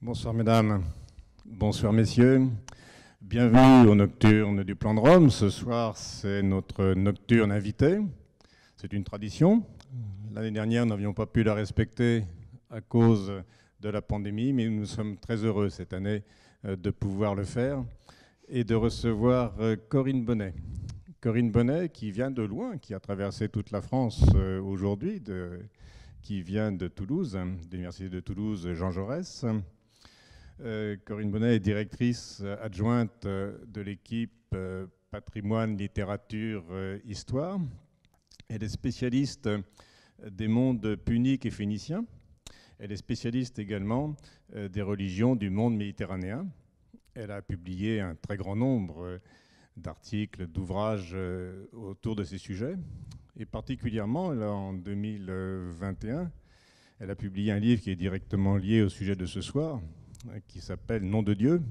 Bonsoir mesdames, bonsoir messieurs. Bienvenue au Nocturne du plan de Rome. Ce soir, c'est notre nocturne invité. C'est une tradition. L'année dernière, nous n'avions pas pu la respecter à cause de la pandémie, mais nous sommes très heureux cette année euh, de pouvoir le faire et de recevoir euh, Corinne Bonnet. Corinne Bonnet qui vient de loin, qui a traversé toute la France euh, aujourd'hui, qui vient de Toulouse, hein, de l'Université de Toulouse Jean Jaurès, euh, Corinne Bonnet est directrice euh, adjointe euh, de l'équipe patrimoine, littérature, histoire. Elle est spécialiste des mondes puniques et phéniciens. Elle est spécialiste également des religions du monde méditerranéen. Elle a publié un très grand nombre d'articles, d'ouvrages autour de ces sujets. Et particulièrement, en 2021, elle a publié un livre qui est directement lié au sujet de ce soir, qui s'appelle Nom de Dieu.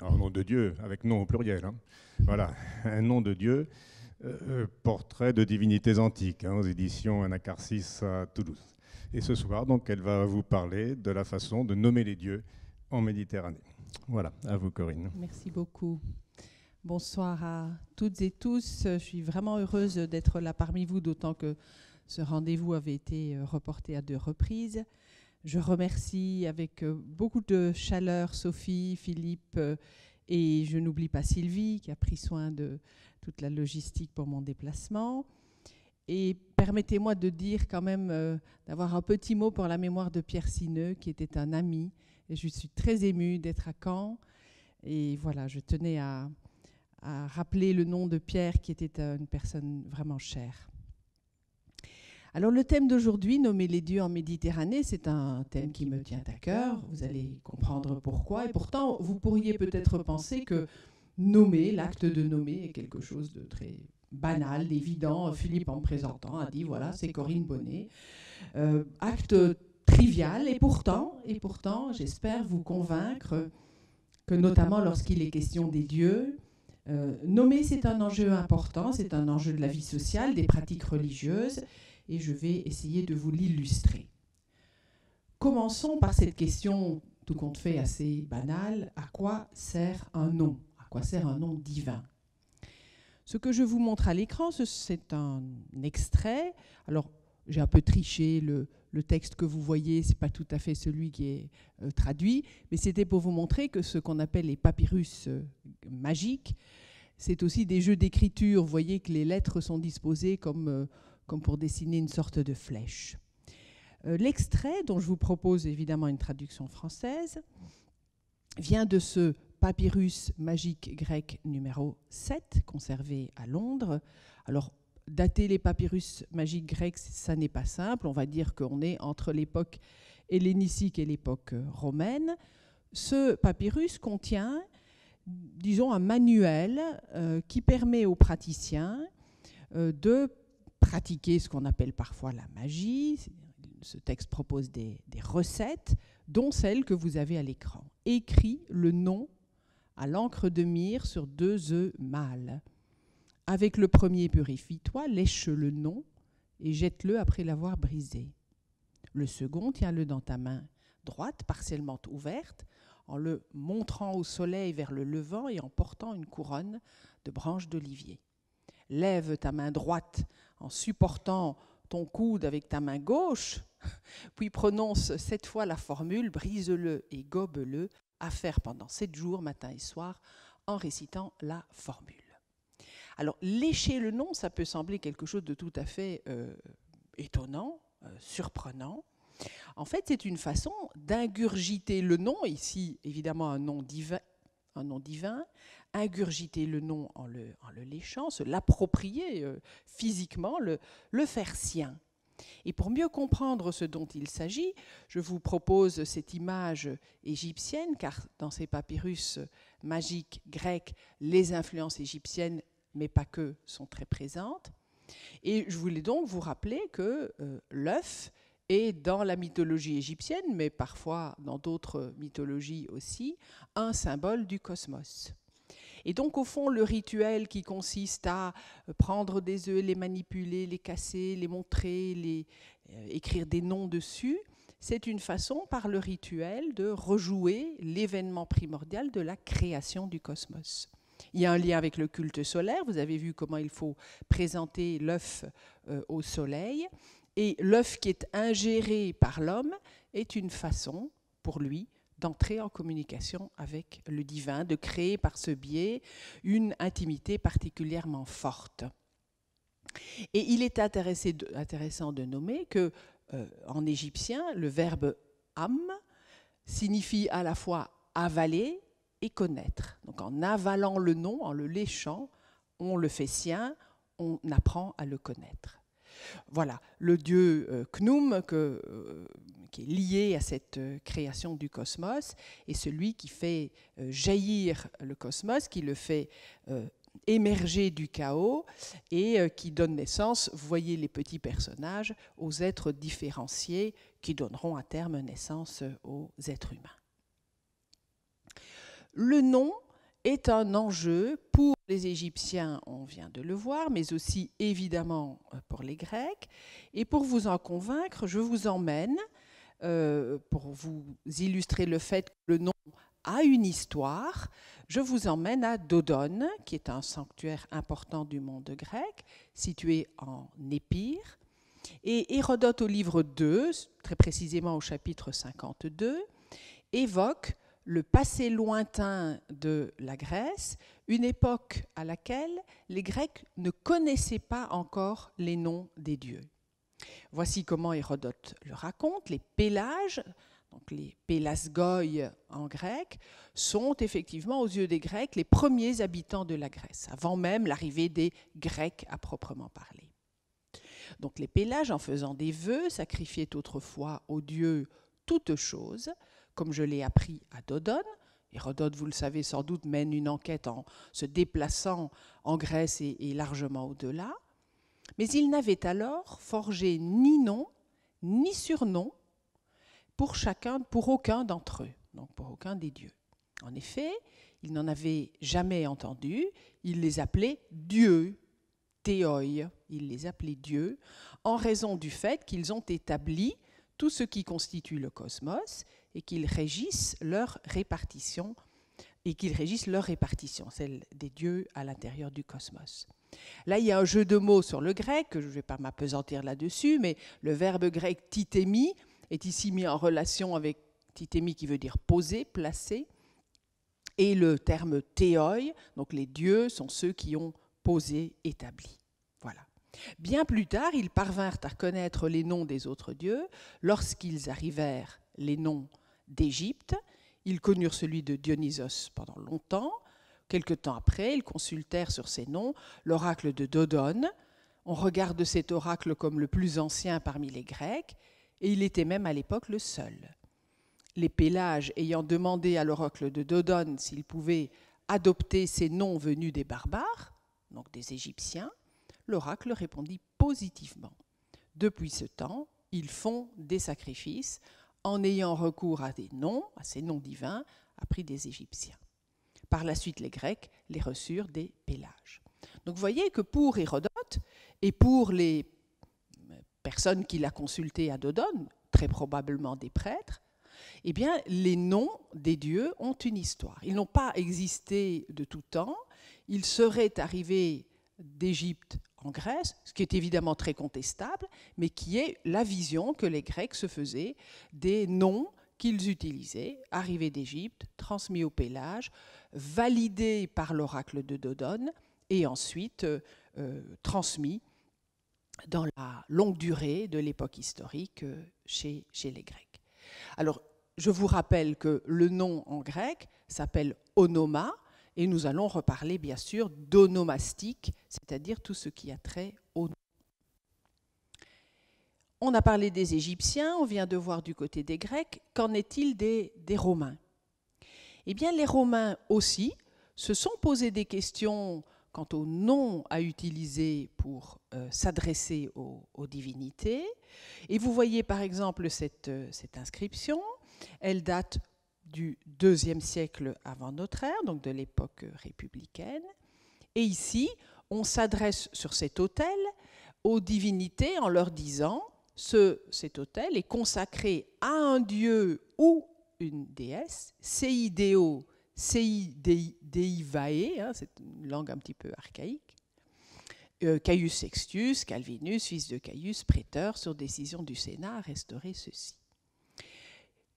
Alors, nom de Dieu, avec nom au pluriel. Hein. Voilà, un nom de Dieu, euh, euh, portrait de divinités antiques, hein, aux éditions Anacarsis à Toulouse. Et ce soir, donc, elle va vous parler de la façon de nommer les dieux en Méditerranée. Voilà, à vous, Corinne. Merci beaucoup. Bonsoir à toutes et tous. Je suis vraiment heureuse d'être là parmi vous, d'autant que ce rendez-vous avait été reporté à deux reprises. Je remercie avec euh, beaucoup de chaleur Sophie, Philippe euh, et je n'oublie pas Sylvie qui a pris soin de toute la logistique pour mon déplacement. Et permettez-moi de dire quand même, euh, d'avoir un petit mot pour la mémoire de Pierre Sineux, qui était un ami. Et je suis très émue d'être à Caen. Et voilà, je tenais à rappeler le nom de Pierre, qui était une personne vraiment chère. Alors le thème d'aujourd'hui, Nommer les dieux en Méditerranée, c'est un thème qui me tient à cœur. Vous allez comprendre pourquoi. Et pourtant, vous pourriez peut-être penser que nommer, l'acte de nommer est quelque chose de très banal, d'évident. Philippe, en présentant, a dit, voilà, c'est Corinne Bonnet. Euh, acte trivial, et pourtant, et pourtant, j'espère vous convaincre que notamment lorsqu'il est question des dieux, euh, nommer c'est un enjeu important, c'est un enjeu de la vie sociale, des pratiques religieuses, et je vais essayer de vous l'illustrer. Commençons par cette question tout compte fait assez banale, à quoi sert un nom À quoi sert un nom divin Ce que je vous montre à l'écran, c'est un extrait. Alors, j'ai un peu triché le, texte que vous voyez, c'est pas tout à fait celui qui est euh, traduit, mais c'était pour vous montrer que ce qu'on appelle les papyrus euh, magiques, c'est aussi des jeux d'écriture. Vous voyez que les lettres sont disposées comme euh, comme pour dessiner une sorte de flèche. Euh, l'extrait, dont je vous propose évidemment une traduction française, vient de ce papyrus magique grec numéro 7, conservé à Londres. Alors, dater les papyrus magiques grecs, ça n'est pas simple. On va dire qu'on est entre l'époque hellénistique et l'époque romaine. Ce papyrus contient, disons, un manuel euh, qui permet aux praticiens euh, de pratiquer ce qu'on appelle parfois la magie. Ce texte propose des, recettes, dont celle que vous avez à l'écran. Écris le nom à l'encre de mire sur deux œufs mâles. Avec le premier, purifie-toi, lèche le nom et jette-le après l'avoir brisé. Le second, tiens-le dans ta main droite, partiellement ouverte, en le montrant au soleil vers le levant et en portant une couronne de branches d'olivier. Lève ta main droite en supportant ton coude avec ta main gauche, puis prononce cette fois la formule brise-le et gobe-le à faire pendant sept jours, matin et soir, en récitant la formule. Alors, lécher le nom, ça peut sembler quelque chose de tout à fait euh, étonnant, euh, surprenant. En fait, c'est une façon d'ingurgiter le nom, ici évidemment un nom divin, un nom divin, ingurgiter le nom en le, léchant, se l'approprier euh, physiquement, le, faire sien. Et pour mieux comprendre ce dont il s'agit, je vous propose cette image égyptienne, car dans ces papyrus magiques grecs, les influences égyptiennes, mais pas que, sont très présentes. Et je voulais donc vous rappeler que euh, l'œuf et dans la mythologie égyptienne, mais parfois dans d'autres mythologies aussi, un symbole du cosmos. Et donc, au fond, le rituel qui consiste à prendre des œufs, les manipuler, les casser, les montrer, les, euh, écrire des noms dessus, c'est une façon, par le rituel, de rejouer l'événement primordial de la création du cosmos. Il y a un lien avec le culte solaire. Vous avez vu comment il faut présenter l'œuf euh, au soleil. Et l'œuf qui est ingéré par l'homme est une façon pour lui d'entrer en communication avec le divin, de créer par ce biais une intimité particulièrement forte. Et il est intéressant de nommer que euh, en égyptien, le verbe am signifie à la fois avaler et connaître. Donc en avalant le nom, en le léchant, on le fait sien, on apprend à le connaître. Voilà, le dieu euh, Knoum euh, qui est lié à cette euh, création du cosmos, et celui qui fait jaillir le cosmos, qui le fait émerger du chaos et qui donne naissance, vous voyez les petits personnages, aux êtres différenciés qui donneront à terme naissance aux êtres humains. Le nom est un enjeu pour les Égyptiens, on vient de le voir, mais aussi évidemment euh, pour les Grecs. Et pour vous en convaincre, je vous emmène, euh, pour vous illustrer le fait que le nom a une histoire, je vous emmène à Dodone, qui est un sanctuaire important du monde grec, situé en Épire. Et Hérodote au livre 2, très précisément au chapitre 52, évoque le passé lointain de la Grèce, une époque à laquelle les Grecs ne connaissaient pas encore les noms des dieux. Voici comment Hérodote le raconte. Les Pélages, donc les Pélasgoïs en grec, sont effectivement aux yeux des Grecs les premiers habitants de la Grèce, avant même l'arrivée des Grecs à proprement parler. Donc les Pélages, en faisant des vœux, sacrifiaient autrefois aux dieux toutes choses, comme je l'ai appris à Dodone. Hérodote, vous le savez sans doute, mène une enquête en se déplaçant en Grèce et, largement au-delà. Mais il n'avait alors forgé ni nom, ni surnom pour chacun, pour aucun d'entre eux, donc pour aucun des dieux. En effet, il n'en avait jamais entendu, il les appelait dieux, théoi, il les appelait dieux, en raison du fait qu'ils ont établi tout ce qui constitue le cosmos, et qu'ils régissent leur répartition et qu'ils régissent leur répartition, celle des dieux à l'intérieur du cosmos. Là, il y a un jeu de mots sur le grec, je ne vais pas m'apesantir là-dessus, mais le verbe grec titémie est ici mis en relation avec titémie qui veut dire poser, placer, et le terme théoi, donc les dieux sont ceux qui ont posé, établi. Voilà. Bien plus tard, ils parvinrent à connaître les noms des autres dieux lorsqu'ils arrivèrent les noms d'Égypte. Ils connurent celui de Dionysos pendant longtemps. Quelque temps après, ils consultèrent sur ces noms l'oracle de Dodone. On regarde cet oracle comme le plus ancien parmi les Grecs, et il était même à l'époque le seul. Les Pélages ayant demandé à l'oracle de Dodone s'il pouvait adopter ces noms venus des barbares, donc des Égyptiens, l'oracle répondit positivement. Depuis ce temps, ils font des sacrifices en ayant recours à des noms, à ces noms divins, a appris des Égyptiens. Par la suite, les Grecs les reçurent des Pélages. Donc vous voyez que pour Hérodote et pour les personnes qu'il a consultées à Dodone, très probablement des prêtres, eh bien, les noms des dieux ont une histoire. Ils n'ont pas existé de tout temps. Ils seraient arrivés d'Égypte en Grèce, ce qui est évidemment très contestable, mais qui est la vision que les Grecs se faisaient des noms qu'ils utilisaient, arrivés d'Égypte, transmis au Pélage, validés par l'oracle de Dodone et ensuite euh, euh, transmis dans la longue durée de l'époque historique euh, chez les Grecs. Alors, je vous rappelle que le nom en grec s'appelle onoma, et nous allons reparler, bien sûr, d'onomastique, c'est-à-dire tout ce qui a trait au nom. On a parlé des Égyptiens, on vient de voir du côté des Grecs. Qu'en est-il des, Romains Eh bien, les Romains aussi se sont posés des questions quant au nom à utiliser pour euh, s'adresser aux, divinités. Et vous voyez par exemple cette euh, inscription. Elle date du deuxième siècle avant notre ère, donc de l'époque républicaine. Et ici, on s'adresse sur cet autel aux divinités en leur disant, ce, cet autel est consacré à un dieu ou une déesse, sei deo, dei, hein, c'est une langue un petit peu archaïque, euh, Caius Sextius, Calvinus, fils de Caius, prêteur, sur décision du Sénat, a restauré ceci.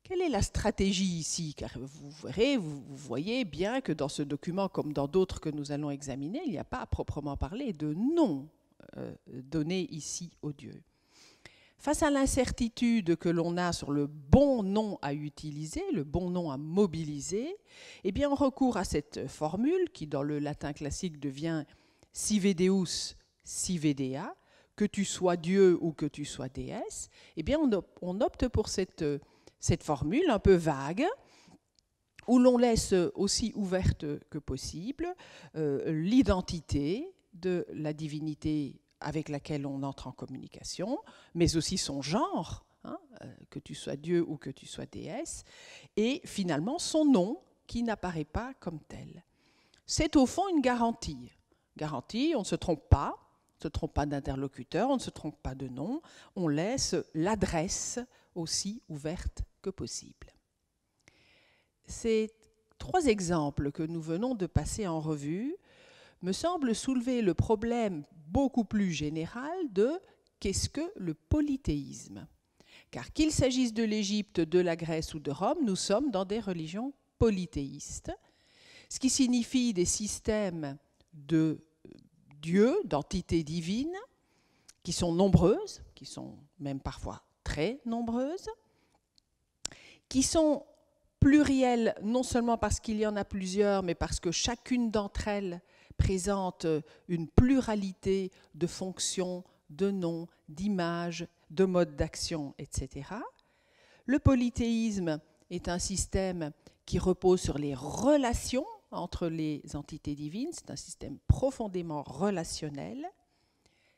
Quelle est la stratégie ici Car vous verrez, vous, voyez bien que dans ce document, comme dans d'autres que nous allons examiner, il n'y a pas à proprement parler de nom euh, donné ici au Dieu. Face à l'incertitude que l'on a sur le bon nom à utiliser, le bon nom à mobiliser, eh bien on recourt à cette formule qui dans le latin classique devient si deus, si dea, que tu sois dieu ou que tu sois déesse, eh bien on, opte pour cette cette formule un peu vague où l'on laisse aussi ouverte que possible euh, l'identité de la divinité avec laquelle on entre en communication, mais aussi son genre, hein, euh, que tu sois Dieu ou que tu sois déesse, et finalement son nom qui n'apparaît pas comme tel. C'est au fond une garantie. Garantie, on ne se trompe pas, on ne se trompe pas d'interlocuteur, on ne se trompe pas de nom, on laisse l'adresse aussi ouverte que possible. Ces trois exemples que nous venons de passer en revue me semblent soulever le problème beaucoup plus général de qu'est-ce que le polythéisme Car qu'il s'agisse de l'Égypte, de la Grèce ou de Rome, nous sommes dans des religions polythéistes, ce qui signifie des systèmes de euh, dieux, d'entités divines, qui sont nombreuses, qui sont même parfois très nombreuses, qui sont plurielles non seulement parce qu'il y en a plusieurs, mais parce que chacune d'entre elles présente une pluralité de fonctions, de noms, d'images, de modes d'action, etc. Le polythéisme est un système qui repose sur les relations entre les entités divines, c'est un système profondément relationnel,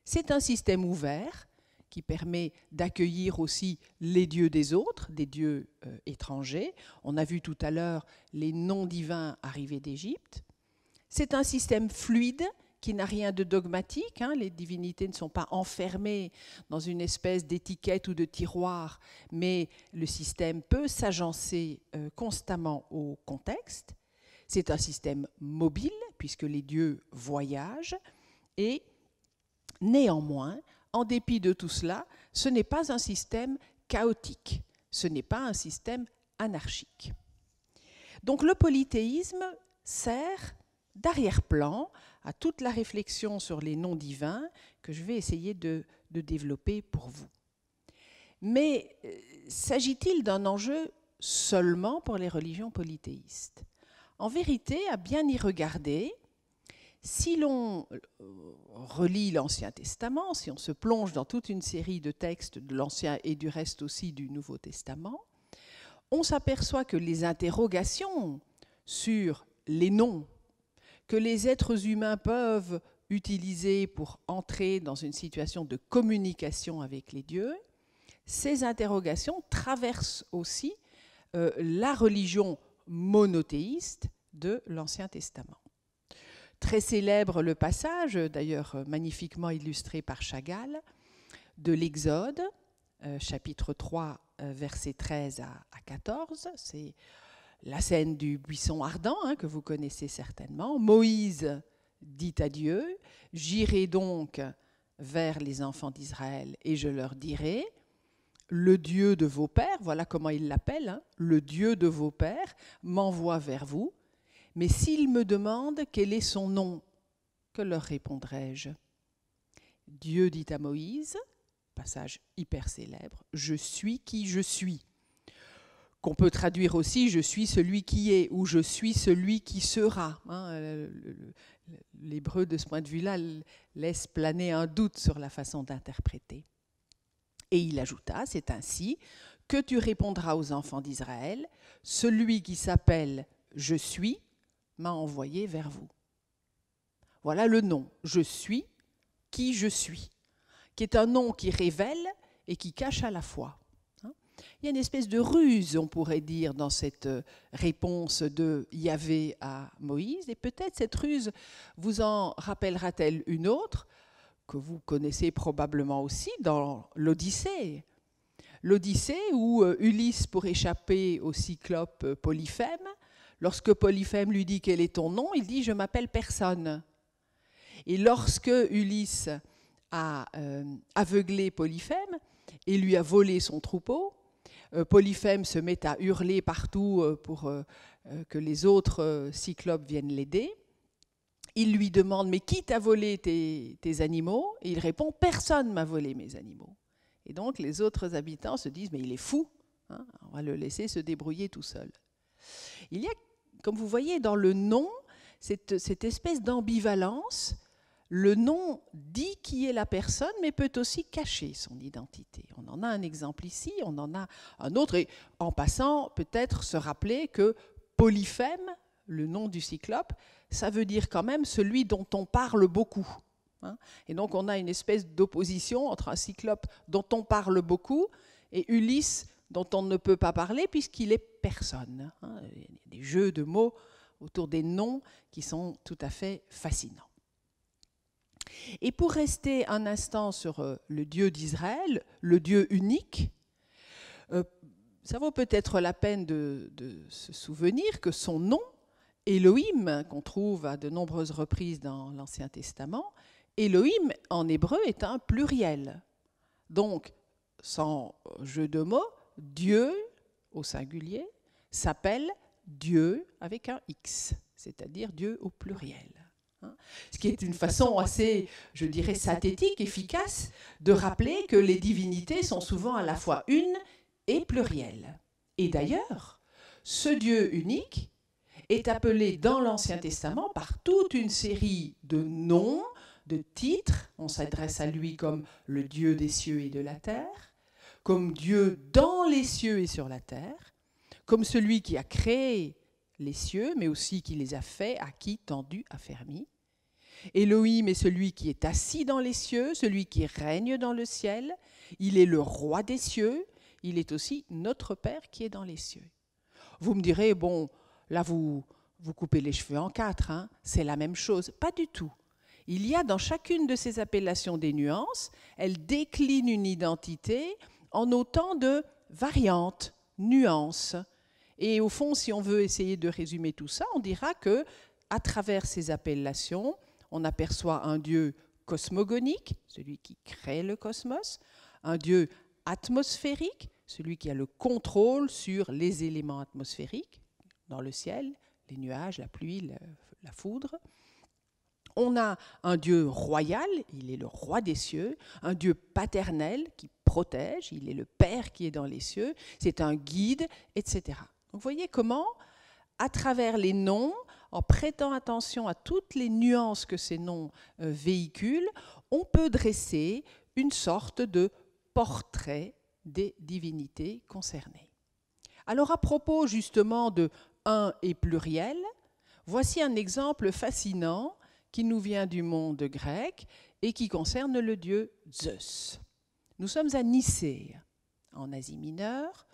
c'est un système ouvert qui permet d'accueillir aussi les dieux des autres, des dieux euh, étrangers. On a vu tout à l'heure les noms divins arrivés d'Égypte. C'est un système fluide qui n'a rien de dogmatique. Hein. Les divinités ne sont pas enfermées dans une espèce d'étiquette ou de tiroir, mais le système peut s'agencer euh, constamment au contexte. C'est un système mobile, puisque les dieux voyagent, et néanmoins, en dépit de tout cela, ce n'est pas un système chaotique, ce n'est pas un système anarchique. Donc le polythéisme sert d'arrière-plan à toute la réflexion sur les noms divins que je vais essayer de, développer pour vous. Mais euh, s'agit-il d'un enjeu seulement pour les religions polythéistes En vérité, à bien y regarder, si l'on euh, relit l'Ancien Testament, si on se plonge dans toute une série de textes de l'Ancien et du reste aussi du Nouveau Testament, on s'aperçoit que les interrogations sur les noms que les êtres humains peuvent utiliser pour entrer dans une situation de communication avec les dieux, ces interrogations traversent aussi euh, la religion monothéiste de l'Ancien Testament. Très célèbre le passage, d'ailleurs euh, magnifiquement illustré par Chagall, de l'Exode, euh, chapitre 3, euh, versets 13 à 14. C'est la scène du buisson ardent hein, que vous connaissez certainement. Moïse dit à Dieu, J'irai donc vers les enfants d'Israël et je leur dirai, le Dieu de vos pères, voilà comment il l'appelle, hein, le Dieu de vos pères m'envoie vers vous, mais s'ils me demande quel est son nom, que leur répondrai-je Dieu dit à Moïse, passage hyper célèbre, Je suis qui je suis qu'on peut traduire aussi je suis celui qui est ou je suis celui qui sera. Hein, euh, l'hébreu, de ce point de vue-là, laisse planer un doute sur la façon d'interpréter. Et il ajouta, c'est ainsi que tu répondras aux enfants d'Israël, celui qui s'appelle je suis m'a envoyé vers vous. Voilà le nom. Je suis qui je suis, qui est un nom qui révèle et qui cache à la fois. Hein? Il y a une espèce de ruse, on pourrait dire, dans cette euh, réponse de Yahvé à Moïse, et peut-être cette ruse vous en rappellera-t-elle une autre que vous connaissez probablement aussi dans l'Odyssée. L'Odyssée où euh, Ulysse, pour échapper au cyclope euh, Polyphème, Lorsque Polyphème lui dit quel est ton nom, il dit je m'appelle personne. Et lorsque Ulysse a euh, aveuglé Polyphème et lui a volé son troupeau, euh, Polyphème se met à hurler partout euh, pour que les autres cyclopes viennent l'aider. Il lui demande Mais qui t'a volé tes, animaux Et il répond Personne m'a volé mes animaux. Et donc les autres habitants se disent Mais il est fou, hein, on va le laisser se débrouiller tout seul. Il y a comme vous voyez dans le nom, cette, espèce d'ambivalence, le nom dit qui est la personne, mais peut aussi cacher son identité. On en a un exemple ici, on en a un autre, et en passant, peut-être se rappeler que Polyphème, le nom du cyclope, ça veut dire quand même celui dont on parle beaucoup. Hein. Et donc on a une espèce d'opposition entre un cyclope dont on parle beaucoup et Ulysse dont on ne peut pas parler puisqu'il est personne. Hein. Il y a des jeux de mots autour des noms qui sont tout à fait fascinants. Et pour rester un instant sur euh, le Dieu d'Israël, le Dieu unique, euh, ça vaut peut-être la peine de, de, se souvenir que son nom, Elohim, qu'on trouve à de nombreuses reprises dans l'Ancien Testament, Elohim en hébreu est un pluriel. Donc, sans jeu de mots, Dieu au singulier s'appelle Dieu avec un X, c'est-à-dire Dieu au pluriel. Hein. Ce qui est une façon assez, je dirais, synthétique, efficace, de rappeler que les divinités sont souvent à la fois une et plurielle. Et d'ailleurs, ce Dieu unique est appelé dans l'Ancien Testament par toute une série de noms, de titres. On s'adresse à lui comme le Dieu des cieux et de la terre comme Dieu dans les cieux et sur la terre, comme celui qui a créé les cieux, mais aussi qui les a faits, à acquis, tendu, affermi. Elohim est celui qui est assis dans les cieux, celui qui règne dans le ciel. Il est le roi des cieux. Il est aussi notre Père qui est dans les cieux. Vous me direz, bon, là vous, vous coupez les cheveux en quatre, hein, c'est la même chose. Pas du tout. Il y a dans chacune de ces appellations des nuances. Elles déclinent une identité, en autant de variantes, nuances. Et au fond, si on veut essayer de résumer tout ça, on dira que à travers ces appellations, on aperçoit un Dieu cosmogonique, celui qui crée le cosmos, un Dieu atmosphérique, celui qui a le contrôle sur les éléments atmosphériques dans le ciel, les nuages, la pluie, la, la foudre, on a un Dieu royal, il est le roi des cieux, un Dieu paternel qui protège, il est le Père qui est dans les cieux, c'est un guide, etc. vous voyez comment, à travers les noms, en prêtant attention à toutes les nuances que ces noms euh, véhiculent, on peut dresser une sorte de portrait des divinités concernées. Alors à propos justement de un et pluriel, voici un exemple fascinant qui nous vient du monde grec et qui concerne le dieu Zeus. Nous sommes à Nicée, en Asie mineure,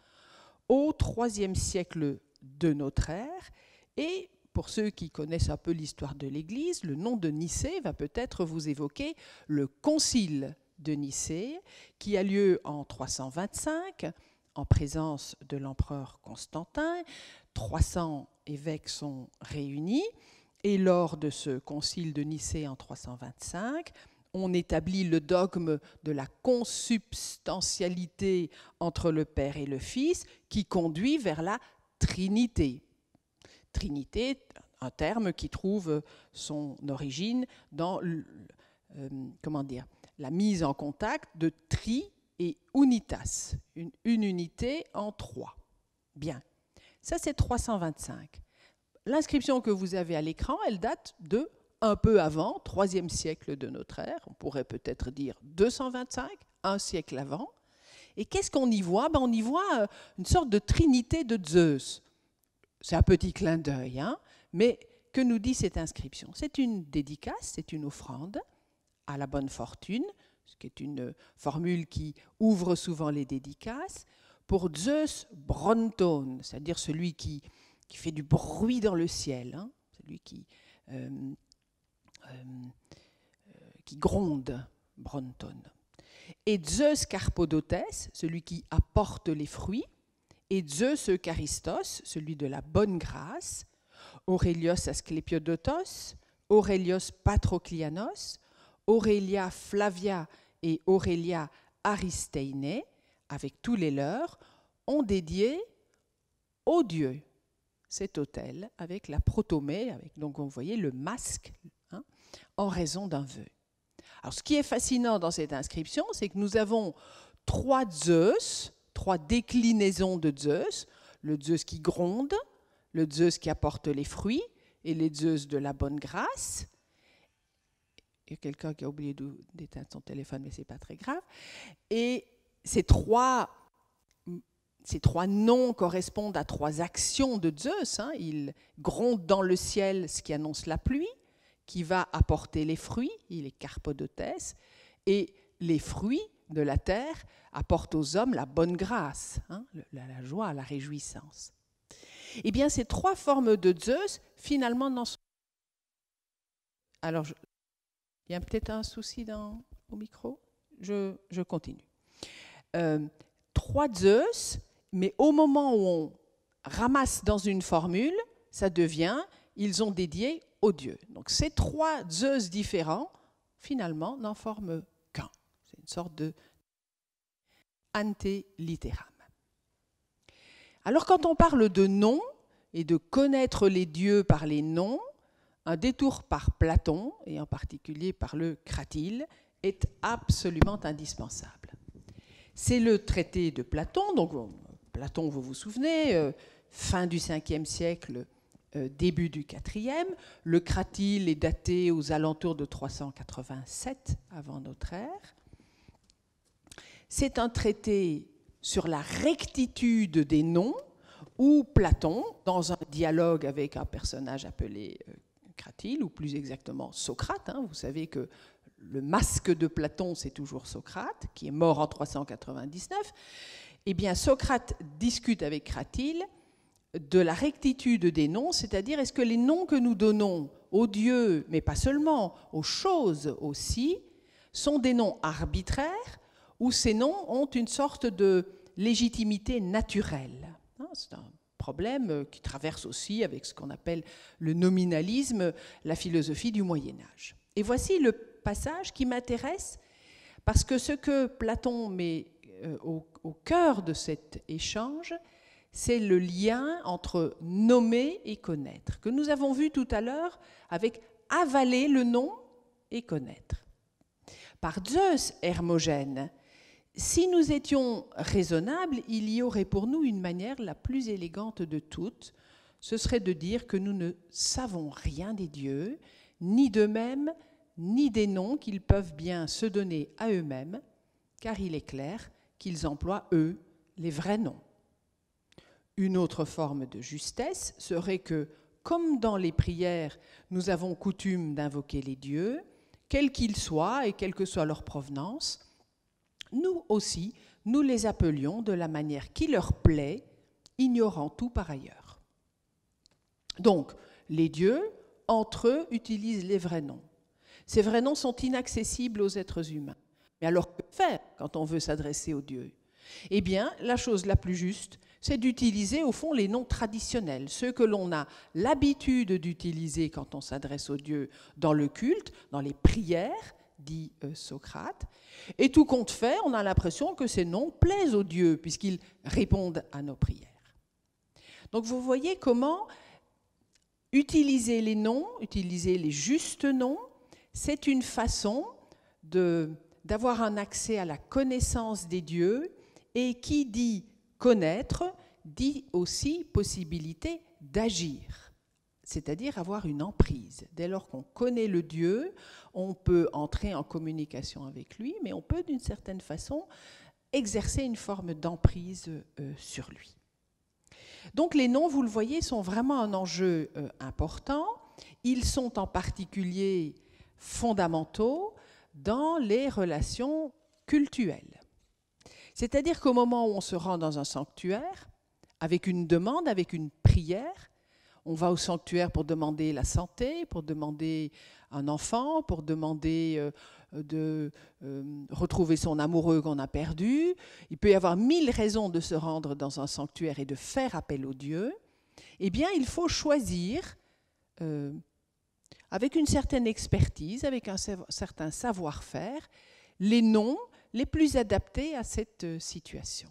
au IIIe siècle de notre ère, et pour ceux qui connaissent un peu l'histoire de l'Église, le nom de Nicée va peut-être vous évoquer le concile de Nicée, qui a lieu en 325, en présence de l'empereur Constantin. 300 évêques sont réunis. Et lors de ce concile de Nicée en 325, on établit le dogme de la consubstantialité entre le Père et le Fils qui conduit vers la Trinité. Trinité, un terme qui trouve son origine dans euh, comment dire, la mise en contact de tri et unitas, une unité en trois. Bien, ça c'est 325 l'inscription que vous avez à l'écran, elle date de un peu avant, 3 siècle de notre ère, on pourrait peut-être dire 225, un siècle avant. Et qu'est-ce qu'on y voit ben, On y voit euh, une sorte de trinité de Zeus. C'est un petit clin d'œil, hein mais que nous dit cette inscription C'est une dédicace, c'est une offrande à la bonne fortune, ce qui est une formule qui ouvre souvent les dédicaces, pour Zeus Bronton, c'est-à-dire celui qui qui fait du bruit dans le ciel, hein. celui euh, euh, euh, qui, gronde Bronton. Et Zeus Carpodotes, celui qui apporte les fruits, et Zeus Eucharistos, celui de la bonne grâce, Aurelios Asclepiodotos, Aurelios Patroclianos, Aurelia Flavia et Aurelia Aristeine, avec tous les leurs, ont dédié aux dieux cet autel avec la protomée, avec, donc vous voyez le masque, hein, en raison d'un vœu. Alors ce qui est fascinant dans cette inscription, c'est que nous avons trois Zeus, trois déclinaisons de Zeus, le Zeus qui gronde, le Zeus qui apporte les fruits et les Zeus de la bonne grâce. Il y a quelqu'un qui a oublié d'éteindre son téléphone, mais ce n'est pas très grave. Et ces trois ces trois noms correspondent à trois actions de Zeus. Hein. Il gronde dans le ciel ce qui annonce la pluie, qui va apporter les fruits, il est Carpodotès, et les fruits de la terre apportent aux hommes la bonne grâce, hein, la, joie, la réjouissance. Eh bien, ces trois formes de Zeus, finalement, n'en sont. Alors, il y a peut-être un souci dans... au micro je, continue. Euh, trois Zeus mais au moment où on ramasse dans une formule, ça devient ils ont dédié aux dieux. Donc ces trois Zeus différents, finalement, n'en forment qu'un. C'est une sorte de ante litteram. Alors quand on parle de nom et de connaître les dieux par les noms, un détour par Platon, et en particulier par le Cratyle, est absolument indispensable. C'est le traité de Platon, donc Platon, vous vous souvenez, euh, fin du 5e siècle, euh, début du 4e. Le Cratyle est daté aux alentours de 387 avant notre ère. C'est un traité sur la rectitude des noms où Platon, dans un dialogue avec un personnage appelé Cratyle, euh, ou plus exactement Socrate, hein, vous savez que le masque de Platon, c'est toujours Socrate, qui est mort en 399, eh bien, Socrate discute avec Cratyle de la rectitude des noms, c'est-à-dire est-ce que les noms que nous donnons aux dieux, mais pas seulement, aux choses aussi, sont des noms arbitraires ou ces noms ont une sorte de légitimité naturelle hein, C'est un problème qui traverse aussi avec ce qu'on appelle le nominalisme, la philosophie du Moyen Âge. Et voici le passage qui m'intéresse parce que ce que Platon met euh, au, au cœur de cet échange, c'est le lien entre nommer et connaître, que nous avons vu tout à l'heure avec avaler le nom et connaître. Par Zeus, Hermogène, si nous étions raisonnables, il y aurait pour nous une manière la plus élégante de toutes, ce serait de dire que nous ne savons rien des dieux, ni d'eux-mêmes, ni des noms qu'ils peuvent bien se donner à eux-mêmes, car il est clair qu'ils emploient, eux, les vrais noms. Une autre forme de justesse serait que, comme dans les prières, nous avons coutume d'invoquer les dieux, quels qu'ils soient et quelle que soit leur provenance, nous aussi, nous les appelions de la manière qui leur plaît, ignorant tout par ailleurs. Donc, les dieux, entre eux, utilisent les vrais noms. Ces vrais noms sont inaccessibles aux êtres humains. Mais alors que faire quand on veut s'adresser au Dieu Eh bien, la chose la plus juste, c'est d'utiliser au fond les noms traditionnels, ceux que l'on a l'habitude d'utiliser quand on s'adresse au Dieu dans le culte, dans les prières, dit euh, Socrate. Et tout compte fait, on a l'impression que ces noms plaisent au Dieu puisqu'ils répondent à nos prières. Donc vous voyez comment utiliser les noms, utiliser les justes noms, c'est une façon de d'avoir un accès à la connaissance des dieux, et qui dit connaître, dit aussi possibilité d'agir, c'est-à-dire avoir une emprise. Dès lors qu'on connaît le Dieu, on peut entrer en communication avec lui, mais on peut d'une certaine façon exercer une forme d'emprise euh, sur lui. Donc les noms, vous le voyez, sont vraiment un enjeu euh, important. Ils sont en particulier fondamentaux dans les relations cultuelles. C'est-à-dire qu'au moment où on se rend dans un sanctuaire, avec une demande, avec une prière, on va au sanctuaire pour demander la santé, pour demander un enfant, pour demander euh, de euh, retrouver son amoureux qu'on a perdu. Il peut y avoir mille raisons de se rendre dans un sanctuaire et de faire appel au Dieu. Eh bien, il faut choisir euh, avec une certaine expertise, avec un certain savoir-faire, les noms les plus adaptés à cette euh, situation.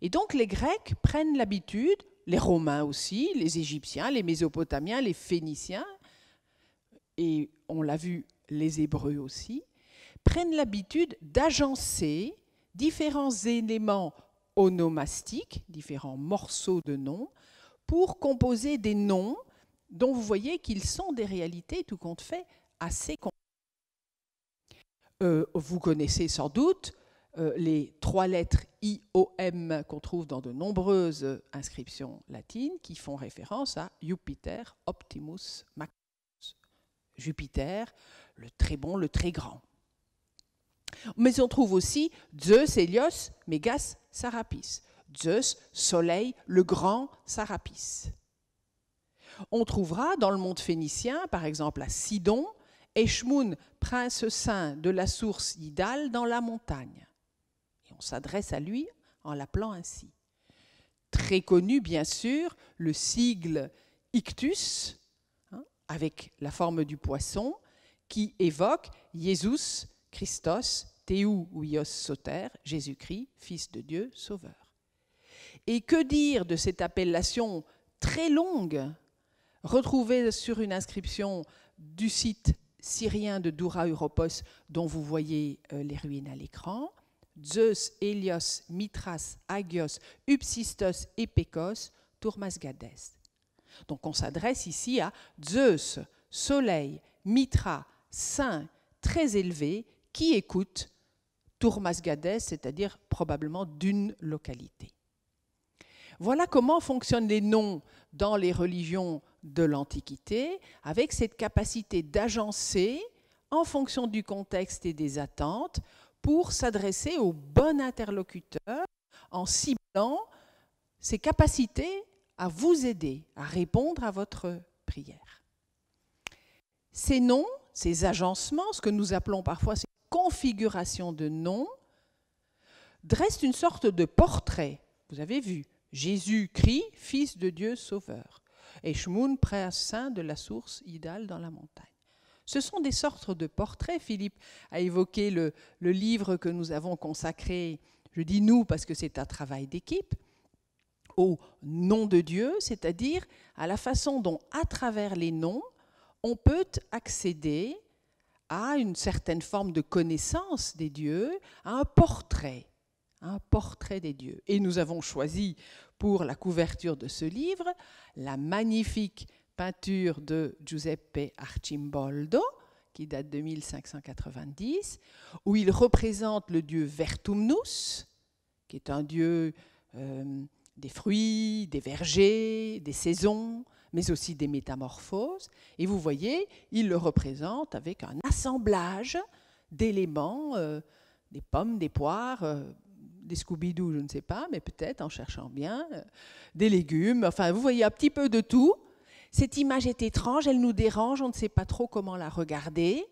Et donc les Grecs prennent l'habitude, les Romains aussi, les Égyptiens, les Mésopotamiens, les Phéniciens, et on l'a vu, les Hébreux aussi, prennent l'habitude d'agencer différents éléments onomastiques, différents morceaux de noms, pour composer des noms dont vous voyez qu'ils sont des réalités, tout compte fait, assez complexes. Euh, vous connaissez sans doute euh, les trois lettres IOM qu'on trouve dans de nombreuses inscriptions latines qui font référence à Jupiter, Optimus, Maximus. Jupiter, le très bon, le très grand. Mais on trouve aussi Zeus, Hélios, Megas, Sarapis. Zeus, Soleil, le grand Sarapis on trouvera dans le monde phénicien, par exemple à Sidon, Eshmoun, prince saint de la source idale dans la montagne. Et on s'adresse à lui en l'appelant ainsi. Très connu, bien sûr, le sigle ictus, hein, avec la forme du poisson, qui évoque Jésus, Christos, ou Ios soter, Jésus-Christ, Fils de Dieu, Sauveur. Et que dire de cette appellation très longue Retrouvé sur une inscription du site syrien de Doura Europos, dont vous voyez euh, les ruines à l'écran. Zeus, Helios, Mitras, Agios, Upsistos et Pécos, Tourmasgades. Donc on s'adresse ici à Zeus, Soleil, Mitra, Saint, très élevé, qui écoute Tourmasgades, c'est-à-dire probablement d'une localité. Voilà comment fonctionnent les noms dans les religions de l'Antiquité, avec cette capacité d'agencer en fonction du contexte et des attentes pour s'adresser au bon interlocuteur en ciblant ses capacités à vous aider à répondre à votre prière. Ces noms, ces agencements, ce que nous appelons parfois ces configurations de noms, dressent une sorte de portrait. Vous avez vu, Jésus christ Fils de Dieu Sauveur et Shmoun, à saint de la source idale dans la montagne. Ce sont des sortes de portraits. Philippe a évoqué le livre que nous avons consacré, je dis nous parce que c'est un travail d'équipe, au nom de Dieu, c'est-à-dire à la façon dont, à travers les noms, on peut accéder à une certaine forme de connaissance des dieux, à un portrait un portrait des dieux. Et nous avons choisi pour la couverture de ce livre la magnifique peinture de Giuseppe Arcimboldo, qui date de 1590, où il représente le dieu Vertumnus, qui est un dieu euh, des fruits, des vergers, des saisons, mais aussi des métamorphoses. Et vous voyez, il le représente avec un assemblage d'éléments, euh, des pommes, des poires. Euh, des Scooby-Doo, je ne sais pas, mais peut-être en cherchant bien, euh, des légumes, enfin vous voyez un petit peu de tout. Cette image est étrange, elle nous dérange, on ne sait pas trop comment la regarder,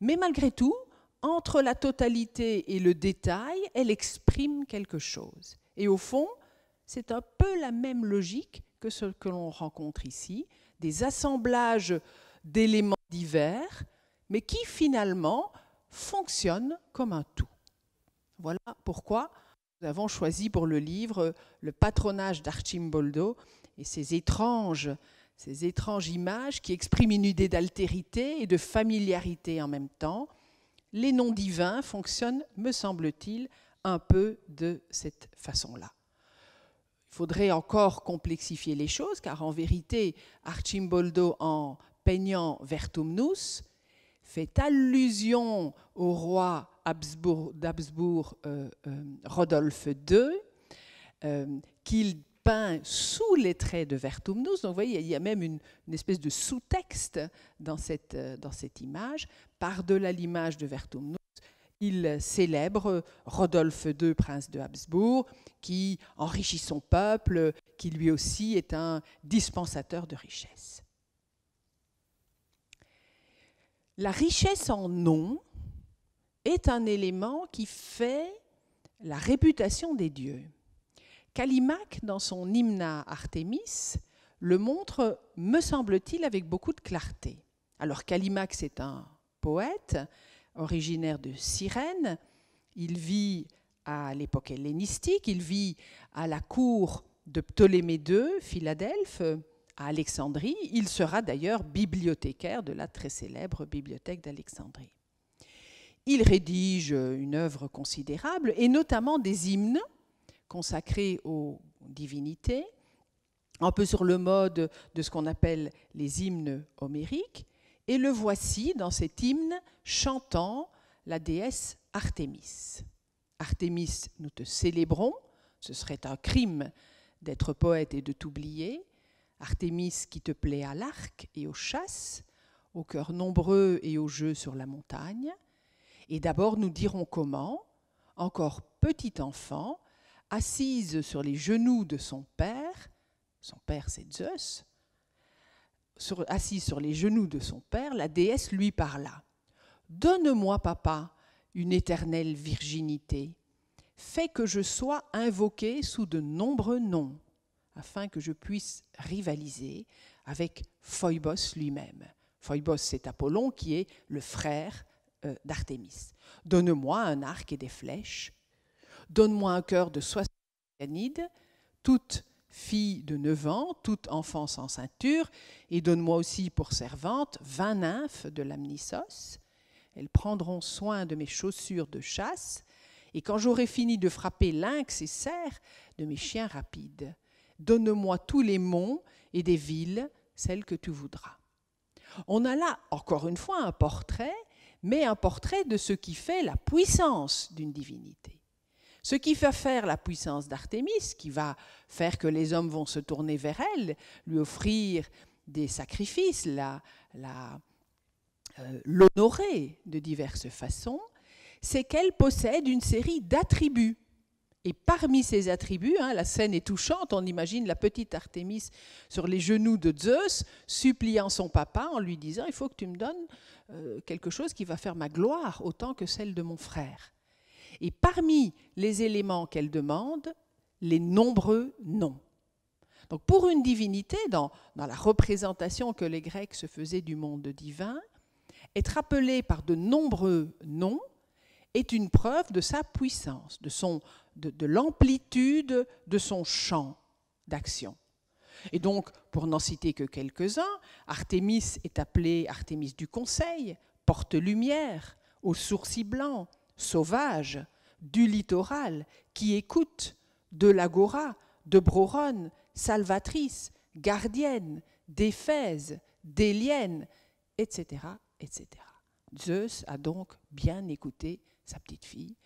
mais malgré tout, entre la totalité et le détail, elle exprime quelque chose. Et au fond, c'est un peu la même logique que ce que l'on rencontre ici, des assemblages d'éléments divers, mais qui finalement fonctionnent comme un tout. Voilà pourquoi nous avons choisi pour le livre le patronage d'Archimboldo et ses étranges, ces étranges images qui expriment une idée d'altérité et de familiarité en même temps. Les noms divins fonctionnent, me semble-t-il, un peu de cette façon-là. Il faudrait encore complexifier les choses, car en vérité, Archimboldo, en peignant Vertumnus, fait allusion au roi d'Absbourg euh, euh, Rodolphe II, euh, qu'il peint sous les traits de Vertumnus. Donc vous voyez, il y a même une, espèce de sous-texte dans cette, dans cette image. Par-delà l'image de Vertumnus, il célèbre Rodolphe II, prince de Habsbourg, qui enrichit son peuple, qui lui aussi est un dispensateur de richesses. La richesse en nom est un élément qui fait la réputation des dieux. Callimaque, dans son hymne à Artémis, le montre, me semble-t-il, avec beaucoup de clarté. Alors Callimaque, c'est un poète originaire de Cyrène. Il vit à l'époque hellénistique, il vit à la cour de Ptolémée II, Philadelphe, à Alexandrie. Il sera d'ailleurs bibliothécaire de la très célèbre bibliothèque d'Alexandrie. Il rédige euh, une œuvre considérable, et notamment des hymnes consacrés aux divinités, un peu sur le mode de ce qu'on appelle les hymnes homériques. Et le voici dans cet hymne chantant la déesse Artémis. Artémis, nous te célébrons, ce serait un crime d'être poète et de t'oublier. Artémis qui te plaît à l'arc et aux chasses, au cœur nombreux et au jeu sur la montagne. Et d'abord, nous dirons comment, encore petit enfant, assise sur les genoux de son père, son père c'est Zeus, assise sur les genoux de son père, la déesse lui parla. Donne-moi, papa, une éternelle virginité. Fais que je sois invoquée sous de nombreux noms, afin que je puisse rivaliser avec Phoibos lui-même. Phoibos, c'est Apollon qui est le frère euh, d'Artémis. Donne-moi un arc et des flèches, donne-moi un cœur de soixante toute fille de 9 ans, toute enfant sans ceinture, et donne-moi aussi pour servante 20 nymphes de l'amnisos. Elles prendront soin de mes chaussures de chasse, et quand j'aurai fini de frapper lynx et serre de mes chiens rapides. Donne-moi tous les monts et des villes, celles que tu voudras. On a là, encore une fois, un portrait mais un portrait de ce qui fait la puissance d'une divinité. Ce qui fait faire la puissance d'Artémis, qui va faire que les hommes vont se tourner vers elle, lui offrir des sacrifices, la, euh, l'honorer de diverses façons, c'est qu'elle possède une série d'attributs. Et parmi ces attributs, hein, la scène est touchante, on imagine la petite Artémis sur les genoux de Zeus, suppliant son papa en lui disant, il faut que tu me donnes euh, quelque chose qui va faire ma gloire autant que celle de mon frère. Et parmi les éléments qu'elle demande, les nombreux noms. Donc pour une divinité, dans, la représentation que les Grecs se faisaient du monde divin, être appelé par de nombreux noms est une preuve de sa puissance, de, son, de l'amplitude de son champ d'action. Et donc, pour n'en citer que quelques-uns, Artémis est appelée Artémis du Conseil, porte-lumière, aux sourcils blancs, sauvage, du littoral, qui écoute, de l'Agora, de Broronne, salvatrice, gardienne, d'Éphèse, d'Élienne, etc., etc. Zeus a donc bien écouté sa petite fille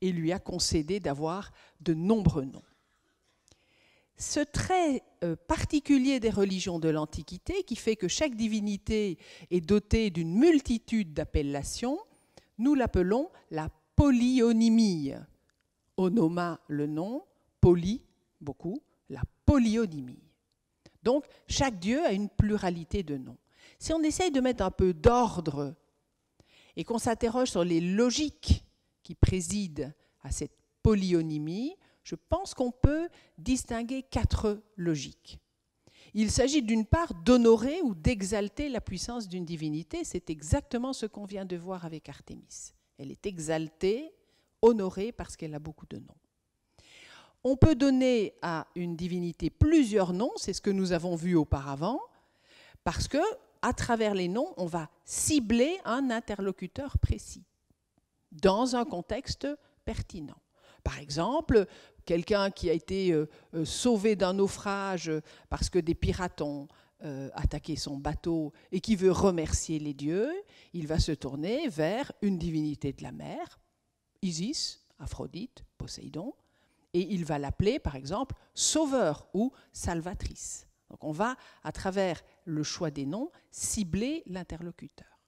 et lui a concédé d'avoir de nombreux noms ce trait euh, particulier des religions de l'Antiquité, qui fait que chaque divinité est dotée d'une multitude d'appellations, nous l'appelons la polyonymie. Onoma le nom, poly beaucoup, la polyonymie. Donc chaque dieu a une pluralité de noms. Si on essaye de mettre un peu d'ordre et qu'on s'interroge sur les logiques qui président à cette polyonymie, je pense qu'on peut distinguer quatre logiques. Il s'agit d'une part d'honorer ou d'exalter la puissance d'une divinité, c'est exactement ce qu'on vient de voir avec Artemis. Elle est exaltée, honorée parce qu'elle a beaucoup de noms. On peut donner à une divinité plusieurs noms, c'est ce que nous avons vu auparavant, parce que à travers les noms, on va cibler un interlocuteur précis dans un contexte pertinent. Par exemple, quelqu'un qui a été euh, euh, sauvé d'un naufrage euh, parce que des pirates ont attaqué son bateau et qui veut remercier les dieux, il va se tourner vers une divinité de la mer, Isis, Aphrodite, Poséidon, et il va l'appeler par exemple sauveur ou salvatrice. Donc on va, à travers le choix des noms, cibler l'interlocuteur.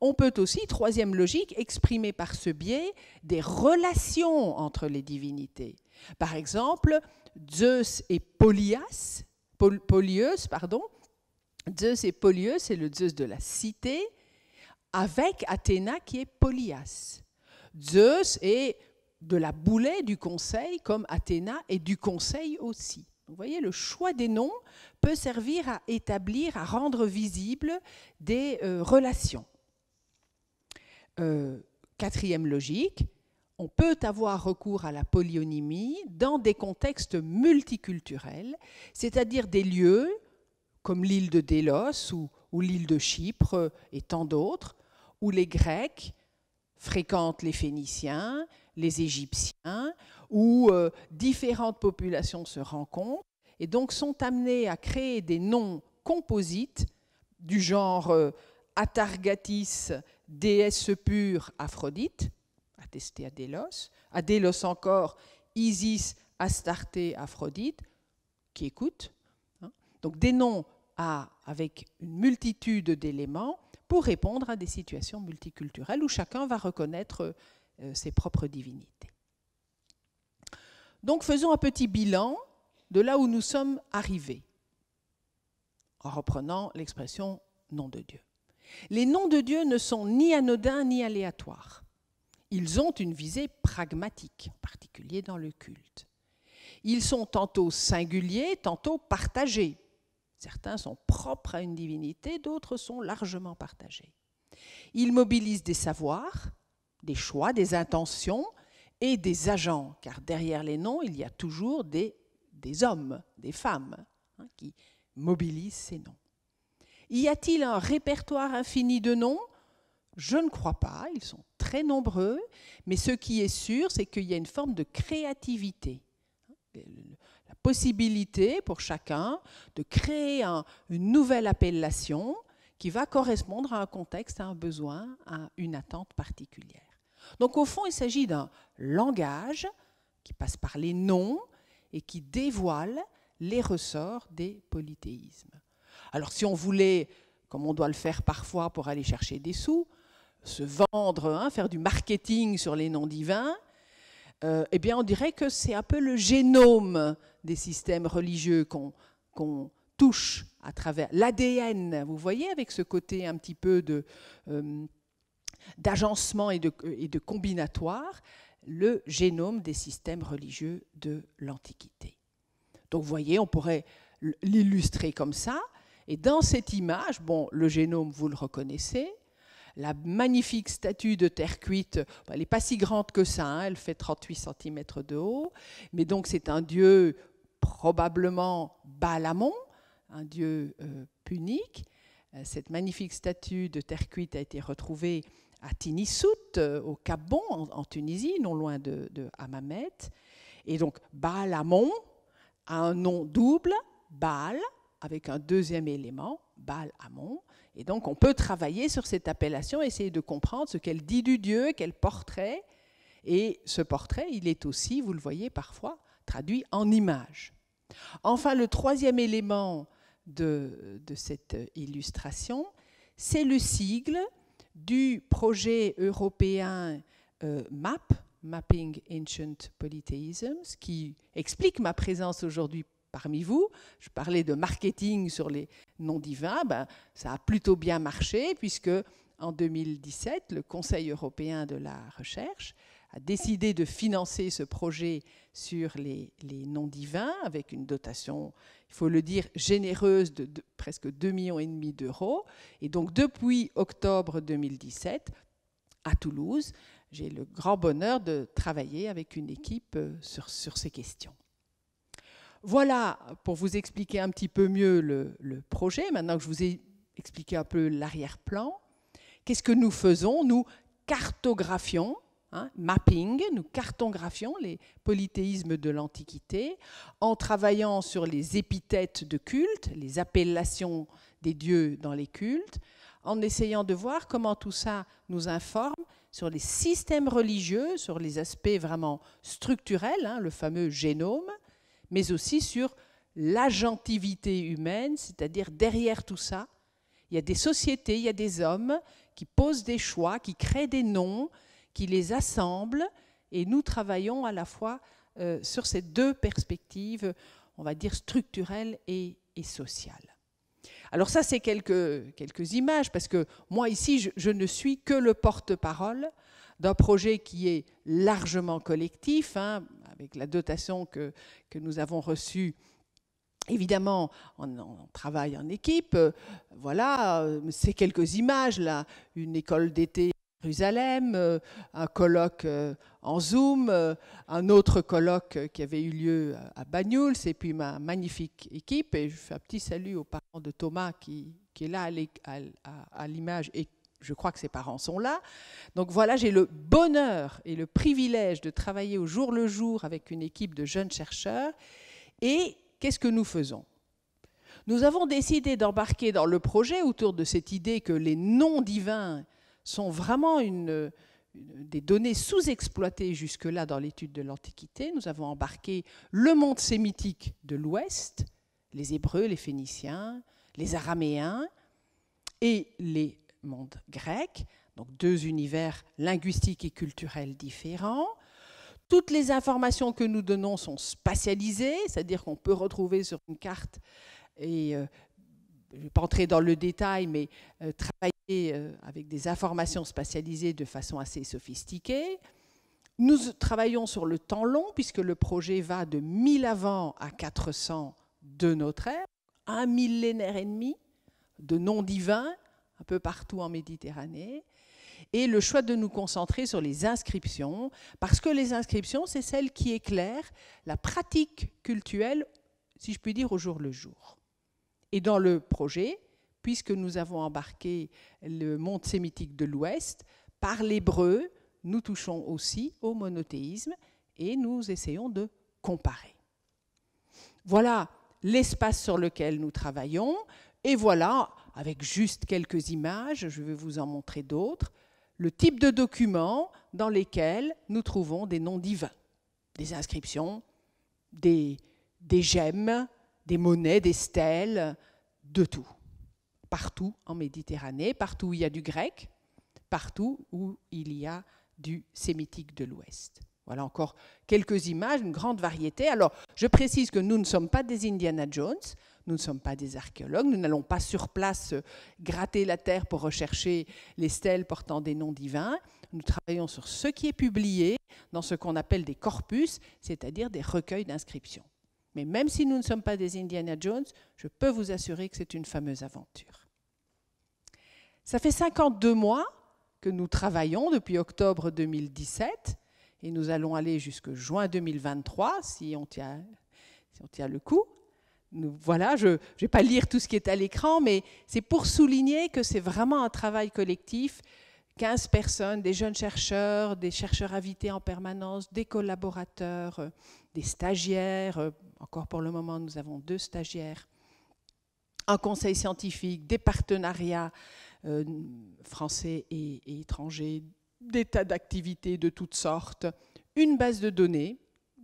On peut aussi, troisième logique, exprimer par ce biais des relations entre les divinités. Par exemple, Zeus et Polias, pardon, Zeus et Polius, c'est le Zeus de la cité, avec Athéna qui est Polias. Zeus est de la boulet du conseil, comme Athéna est du conseil aussi. Vous voyez, le choix des noms peut servir à établir, à rendre visibles des euh, relations. Euh, quatrième logique, on peut avoir recours à la polyonymie dans des contextes multiculturels, c'est-à-dire des lieux comme l'île de Délos ou, l'île de Chypre et tant d'autres, où les Grecs fréquentent les Phéniciens, les Égyptiens, où euh, différentes populations se rencontrent et donc sont amenés à créer des noms composites du genre euh, Atargatis, déesse pure Aphrodite, testé à Délos. À encore, Isis, Astarté, Aphrodite, qui écoute. Hein. Donc des noms à, avec une multitude d'éléments pour répondre à des situations multiculturelles où chacun va reconnaître euh, ses propres divinités. Donc faisons un petit bilan de là où nous sommes arrivés, en reprenant l'expression nom de Dieu. Les noms de Dieu ne sont ni anodins ni aléatoires. Ils ont une visée pragmatique, en particulier dans le culte. Ils sont tantôt singuliers, tantôt partagés. Certains sont propres à une divinité, d'autres sont largement partagés. Ils mobilisent des savoirs, des choix, des intentions et des agents, car derrière les noms, il y a toujours des, hommes, des femmes, hein, qui mobilisent ces noms. Y a-t-il un répertoire infini de noms je ne crois pas, ils sont très nombreux, mais ce qui est sûr, c'est qu'il y a une forme de créativité. La possibilité pour chacun de créer une nouvelle appellation qui va correspondre à un contexte, à un besoin, à une attente particulière. Donc au fond, il s'agit d'un langage qui passe par les noms et qui dévoile les ressorts des polythéismes. Alors si on voulait, comme on doit le faire parfois pour aller chercher des sous, se vendre, hein, faire du marketing sur les noms divins, euh, eh bien on dirait que c'est un peu le génome des systèmes religieux qu'on touche à travers l'ADN, vous voyez, avec ce côté un petit peu euh, d'agencement et de, et de combinatoire, le génome des systèmes religieux de l'Antiquité. Donc vous voyez, on pourrait l'illustrer comme ça. Et dans cette image, bon, le génome, vous le reconnaissez, la magnifique statue de terre cuite, bah, elle n'est pas si grande que ça, hein, elle fait 38 cm de haut, mais donc c'est un dieu probablement Balamon, un dieu euh, punique. Euh, cette magnifique statue de terre cuite a été retrouvée à Tinissout, euh, au Cap-Bon, en, Tunisie, non loin de, de Hammamet. Et donc Balamon a un nom double, Baal, avec un deuxième élément, Baal-Amon. Et donc, on peut travailler sur cette appellation, essayer de comprendre ce qu'elle dit du Dieu, quel portrait. Et ce portrait, il est aussi, vous le voyez parfois, traduit en image. Enfin, le troisième élément de, cette illustration, c'est le sigle du projet européen euh, MAP, Mapping Ancient Polytheisms, qui explique ma présence aujourd'hui parmi vous. Je parlais de marketing sur les noms divins. Ben, ça a plutôt bien marché puisque en 2017, le Conseil européen de la recherche a décidé de financer ce projet sur les, les noms divins avec une dotation, il faut le dire, généreuse de, presque 2,5 millions et demi d'euros. Et donc depuis octobre 2017, à Toulouse, j'ai le grand bonheur de travailler avec une équipe euh, sur ces questions. Voilà pour vous expliquer un petit peu mieux le, projet, maintenant que je vous ai expliqué un peu l'arrière-plan. Qu'est-ce que nous faisons Nous cartographions, hein, mapping, nous cartographions les polythéismes de l'Antiquité en travaillant sur les épithètes de culte, les appellations des dieux dans les cultes, en essayant de voir comment tout ça nous informe sur les systèmes religieux, sur les aspects vraiment structurels, hein, le fameux génome, mais aussi sur l'agentivité humaine, c'est-à-dire derrière tout ça, il y a des sociétés, il y a des hommes qui posent des choix, qui créent des noms, qui les assemblent, et nous travaillons à la fois euh, sur ces deux perspectives, on va dire structurelles et, sociales. Alors ça, c'est quelques, quelques images, parce que moi ici, je, ne suis que le porte-parole d'un projet qui est largement collectif. Hein avec la dotation que, que nous avons reçue Évidemment, on, travaille en équipe. Euh, voilà, euh, ces quelques images là. Une école d'été à Jérusalem, euh, un colloque en Zoom, un autre colloque qui avait eu lieu à Bagnouls, et puis ma magnifique équipe. Et je fais un petit salut aux parents de Thomas qui, qui est là à l'image et je crois que ses parents sont là. Donc voilà, j'ai le bonheur et le privilège de travailler au jour le jour avec une équipe de jeunes chercheurs. Et qu'est-ce que nous faisons Nous avons décidé d'embarquer dans le projet autour de cette idée que les noms divins sont vraiment une, des données sous-exploitées jusque-là dans l'étude de l'Antiquité. Nous avons embarqué le monde sémitique de l'Ouest, les Hébreux, les Phéniciens, les Araméens et les monde grec, donc deux univers linguistiques et culturels différents. Toutes les informations que nous donnons sont spatialisées, c'est-à-dire qu'on peut retrouver sur une carte et euh, je ne vais pas entrer dans le détail, mais euh, travailler euh, avec des informations spatialisées de façon assez sophistiquée. Nous travaillons sur le temps long, puisque le projet va de 1000 avant à 400 de notre ère, un millénaire et demi de noms divins un peu partout en Méditerranée, et le choix de nous concentrer sur les inscriptions, parce que les inscriptions, c'est celle qui éclaire la pratique cultuelle, si je puis dire, au jour le jour. Et dans le projet, puisque nous avons embarqué le monde sémitique de l'Ouest, par l'hébreu, nous touchons aussi au monothéisme et nous essayons de comparer. Voilà l'espace sur lequel nous travaillons et voilà avec juste quelques images, je vais vous en montrer d'autres, le type de documents dans lesquels nous trouvons des noms divins, des inscriptions, des, gemmes, des monnaies, des stèles, de tout. Partout en Méditerranée, partout où il y a du grec, partout où il y a du sémitique de l'Ouest. Voilà encore quelques images, une grande variété. Alors, je précise que nous ne sommes pas des Indiana Jones, nous ne sommes pas des archéologues, nous n'allons pas sur place euh, gratter la terre pour rechercher les stèles portant des noms divins. Nous travaillons sur ce qui est publié dans ce qu'on appelle des corpus, c'est-à-dire des recueils d'inscriptions. Mais même si nous ne sommes pas des Indiana Jones, je peux vous assurer que c'est une fameuse aventure. Ça fait 52 mois que nous travaillons depuis octobre 2017 et nous allons aller jusque juin 2023 si on tient, si on tient le coup voilà, je ne vais pas lire tout ce qui est à l'écran, mais c'est pour souligner que c'est vraiment un travail collectif. 15 personnes, des jeunes chercheurs, des chercheurs invités en permanence, des collaborateurs, euh, des stagiaires. Euh, encore pour le moment, nous avons deux stagiaires. Un conseil scientifique, des partenariats euh, français et étrangers, des tas d'activités de toutes sortes, une base de données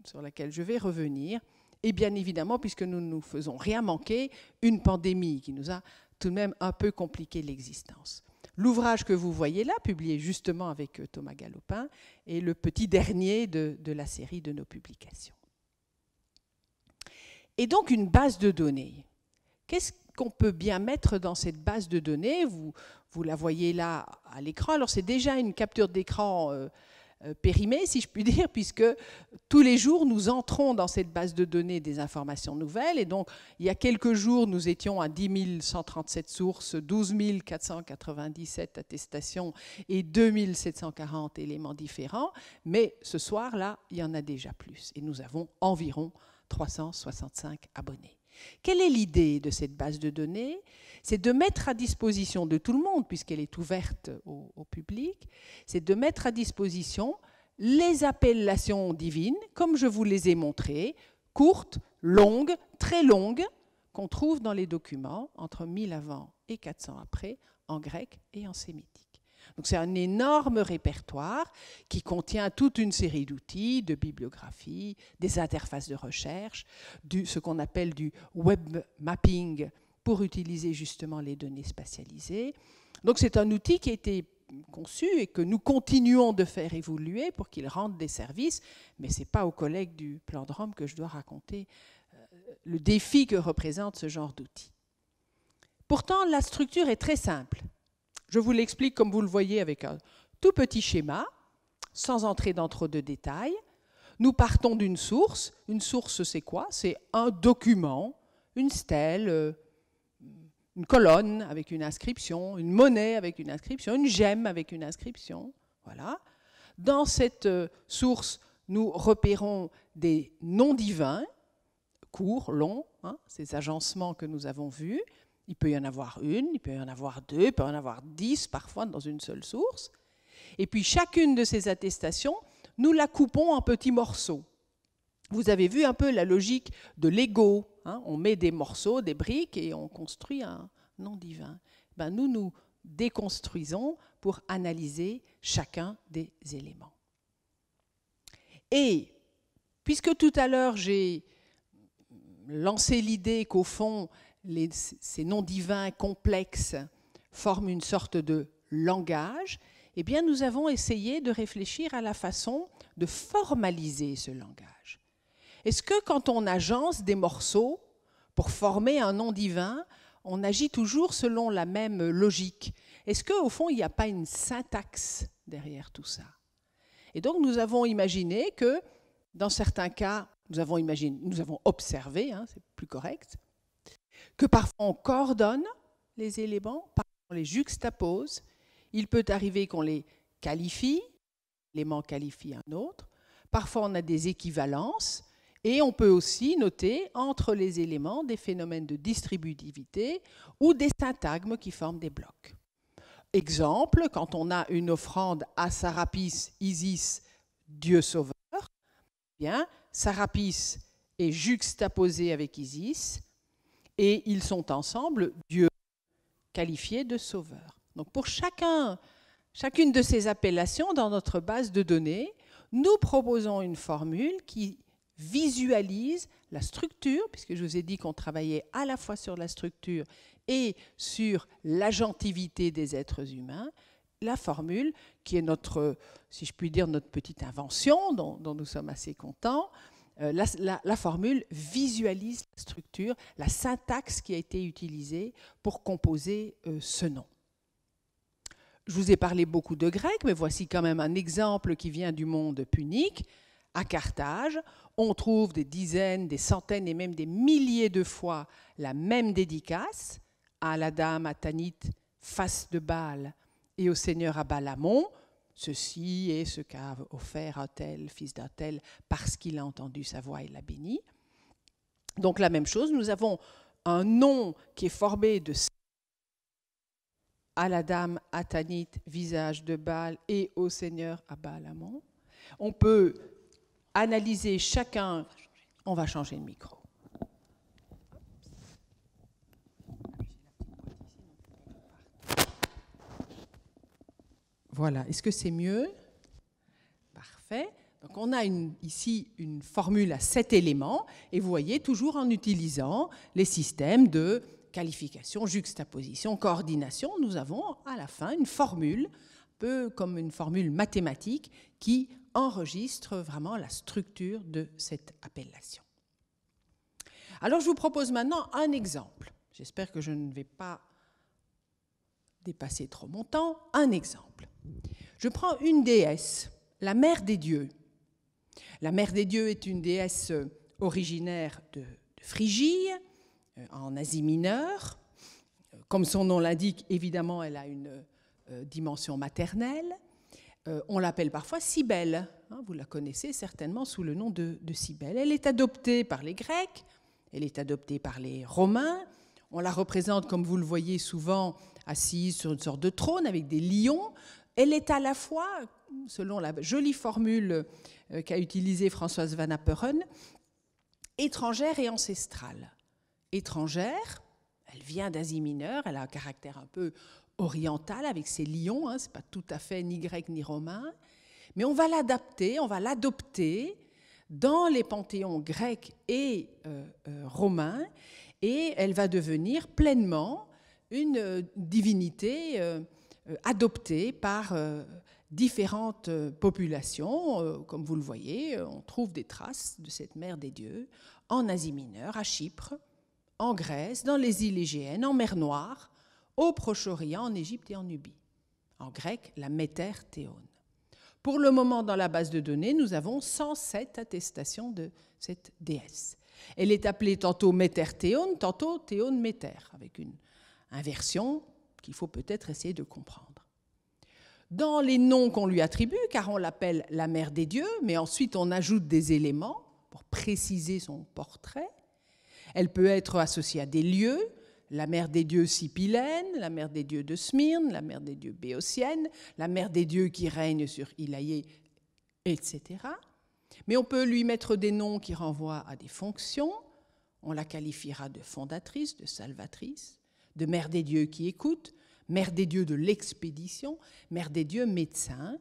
sur laquelle je vais revenir, et bien évidemment, puisque nous ne nous faisons rien manquer, une pandémie qui nous a tout de même un peu compliqué l'existence. L'ouvrage que vous voyez là, publié justement avec euh, Thomas Galopin, est le petit dernier de, la série de nos publications. Et donc une base de données. Qu'est-ce qu'on peut bien mettre dans cette base de données vous, vous la voyez là à l'écran. Alors c'est déjà une capture d'écran euh, euh, périmée, si je puis dire, puisque tous les jours, nous entrons dans cette base de données des informations nouvelles. Et donc, il y a quelques jours, nous étions à 10 137 sources, 12 497 attestations et 2 740 éléments différents. Mais ce soir-là, il y en a déjà plus. Et nous avons environ 365 abonnés. Quelle est l'idée de cette base de données C'est de mettre à disposition de tout le monde, puisqu'elle est ouverte au, public, c'est de mettre à disposition les appellations divines, comme je vous les ai montrées, courtes, longues, très longues, qu'on trouve dans les documents entre 1000 avant et 400 après, en grec et en sémitique c'est un énorme répertoire qui contient toute une série d'outils, de bibliographies, des interfaces de recherche, du, ce qu'on appelle du web mapping pour utiliser justement les données spatialisées. Donc c'est un outil qui a été conçu et que nous continuons de faire évoluer pour qu'il rende des services, mais ce n'est pas aux collègues du plan de Rome que je dois raconter euh, le défi que représente ce genre d'outil. Pourtant, la structure est très simple. Je vous l'explique comme vous le voyez avec un tout petit schéma, sans entrer dans trop de détails. Nous partons d'une source. Une source, c'est quoi C'est un document, une stèle, euh, une colonne avec une inscription, une monnaie avec une inscription, une gemme avec une inscription. Voilà. Dans cette euh, source, nous repérons des noms divins, courts, longs, hein, ces agencements que nous avons vus. Il peut y en avoir une, il peut y en avoir deux, il peut y en avoir dix parfois dans une seule source. Et puis chacune de ces attestations, nous la coupons en petits morceaux. Vous avez vu un peu la logique de l'ego. Hein. on met des morceaux, des briques et on construit un nom divin. Ben nous, nous déconstruisons pour analyser chacun des éléments. Et puisque tout à l'heure j'ai lancé l'idée qu'au fond, ces noms divins complexes forment une sorte de langage, eh bien nous avons essayé de réfléchir à la façon de formaliser ce langage. Est-ce que quand on agence des morceaux pour former un nom divin, on agit toujours selon la même logique Est-ce qu'au fond, il n'y a pas une syntaxe derrière tout ça Et donc nous avons imaginé que dans certains cas, nous avons, nous avons observé, hein, c'est plus correct, que parfois on coordonne les éléments, parfois on les juxtapose. Il peut arriver qu'on les qualifie, l'élément qualifie un autre. Parfois on a des équivalences et on peut aussi noter entre les éléments des phénomènes de distributivité ou des syntagmes qui forment des blocs. Exemple, quand on a une offrande à Sarapis, Isis, Dieu sauveur, eh bien, Sarapis est juxtaposé avec Isis, et ils sont ensemble Dieu qualifié de sauveur. Donc pour chacun, chacune de ces appellations dans notre base de données, nous proposons une formule qui visualise la structure, puisque je vous ai dit qu'on travaillait à la fois sur la structure et sur l'agentivité des êtres humains, la formule qui est notre, si je puis dire, notre petite invention dont, dont nous sommes assez contents, euh, la, formule visualise la structure, la syntaxe qui a été utilisée pour composer euh, ce nom. Je vous ai parlé beaucoup de grec, mais voici quand même un exemple qui vient du monde punique. À Carthage, on trouve des dizaines, des centaines et même des milliers de fois la même dédicace à la dame Athanite face de Baal et au seigneur à Balamon, ceci est ce qu'a offert un tel fils d'un parce qu'il a entendu sa voix et l'a béni. Donc la même chose, nous avons un nom qui est formé de à la dame Atanit, visage de Baal, et au Seigneur à On peut analyser chacun. On va changer de micro. Voilà. Est-ce que c'est mieux Parfait. Donc on a ici une formule à sept éléments et vous voyez toujours en utilisant les systèmes de qualification, juxtaposition, coordination, nous avons à la fin une formule, un peu comme une formule mathématique, qui enregistre vraiment la structure de cette appellation. Alors je vous propose maintenant un exemple. J'espère que je ne vais pas dépasser trop mon temps. Un exemple. Je prends une déesse, la mère des dieux. La mère des dieux est une déesse euh, originaire de, Phrygie, euh, en Asie mineure. Comme son nom l'indique, évidemment, elle a une euh, dimension maternelle. on l'appelle parfois Cybèle. Hein, vous la connaissez certainement sous le nom de, de Elle est adoptée par les Grecs, elle est adoptée par les Romains. On la représente, comme vous le voyez souvent, assise sur une sorte de trône avec des lions elle est à la fois, selon la jolie formule euh, qu'a utilisée Françoise Van Aperen, étrangère et ancestrale. Étrangère, elle vient d'Asie mineure, elle a un caractère un peu oriental avec ses lions, hein, c'est pas tout à fait ni grec ni romain, mais on va l'adapter, on va l'adopter dans les panthéons grecs et euh, euh, romains, et elle va devenir pleinement une divinité euh, adoptée par euh, différentes euh, populations. Comme vous le voyez, on trouve des traces de cette mère des dieux en Asie mineure, à Chypre, en Grèce, dans les îles Égéennes, en mer Noire, au Proche-Orient, en Égypte et en Nubie. En grec, la Méter théone. Pour le moment, dans la base de données, nous avons 107 attestations de cette déesse. Elle est appelée tantôt Méter théone, tantôt théone Méter, avec une inversion qu'il faut peut-être essayer de comprendre. Dans les noms qu'on lui attribue, car on l'appelle la mère des dieux, mais ensuite on ajoute des éléments pour préciser son portrait, elle peut être associée à des lieux, la mère des dieux Sipilène, la mère des dieux de Smyrne, la mère des dieux béotienne, la mère des dieux qui règne sur Ilaïe, etc. Mais on peut lui mettre des noms qui renvoient à des fonctions. On la qualifiera de fondatrice, de salvatrice de Mère des Dieux qui écoute, Mère des Dieux de l'expédition, Mère des Dieux médecin,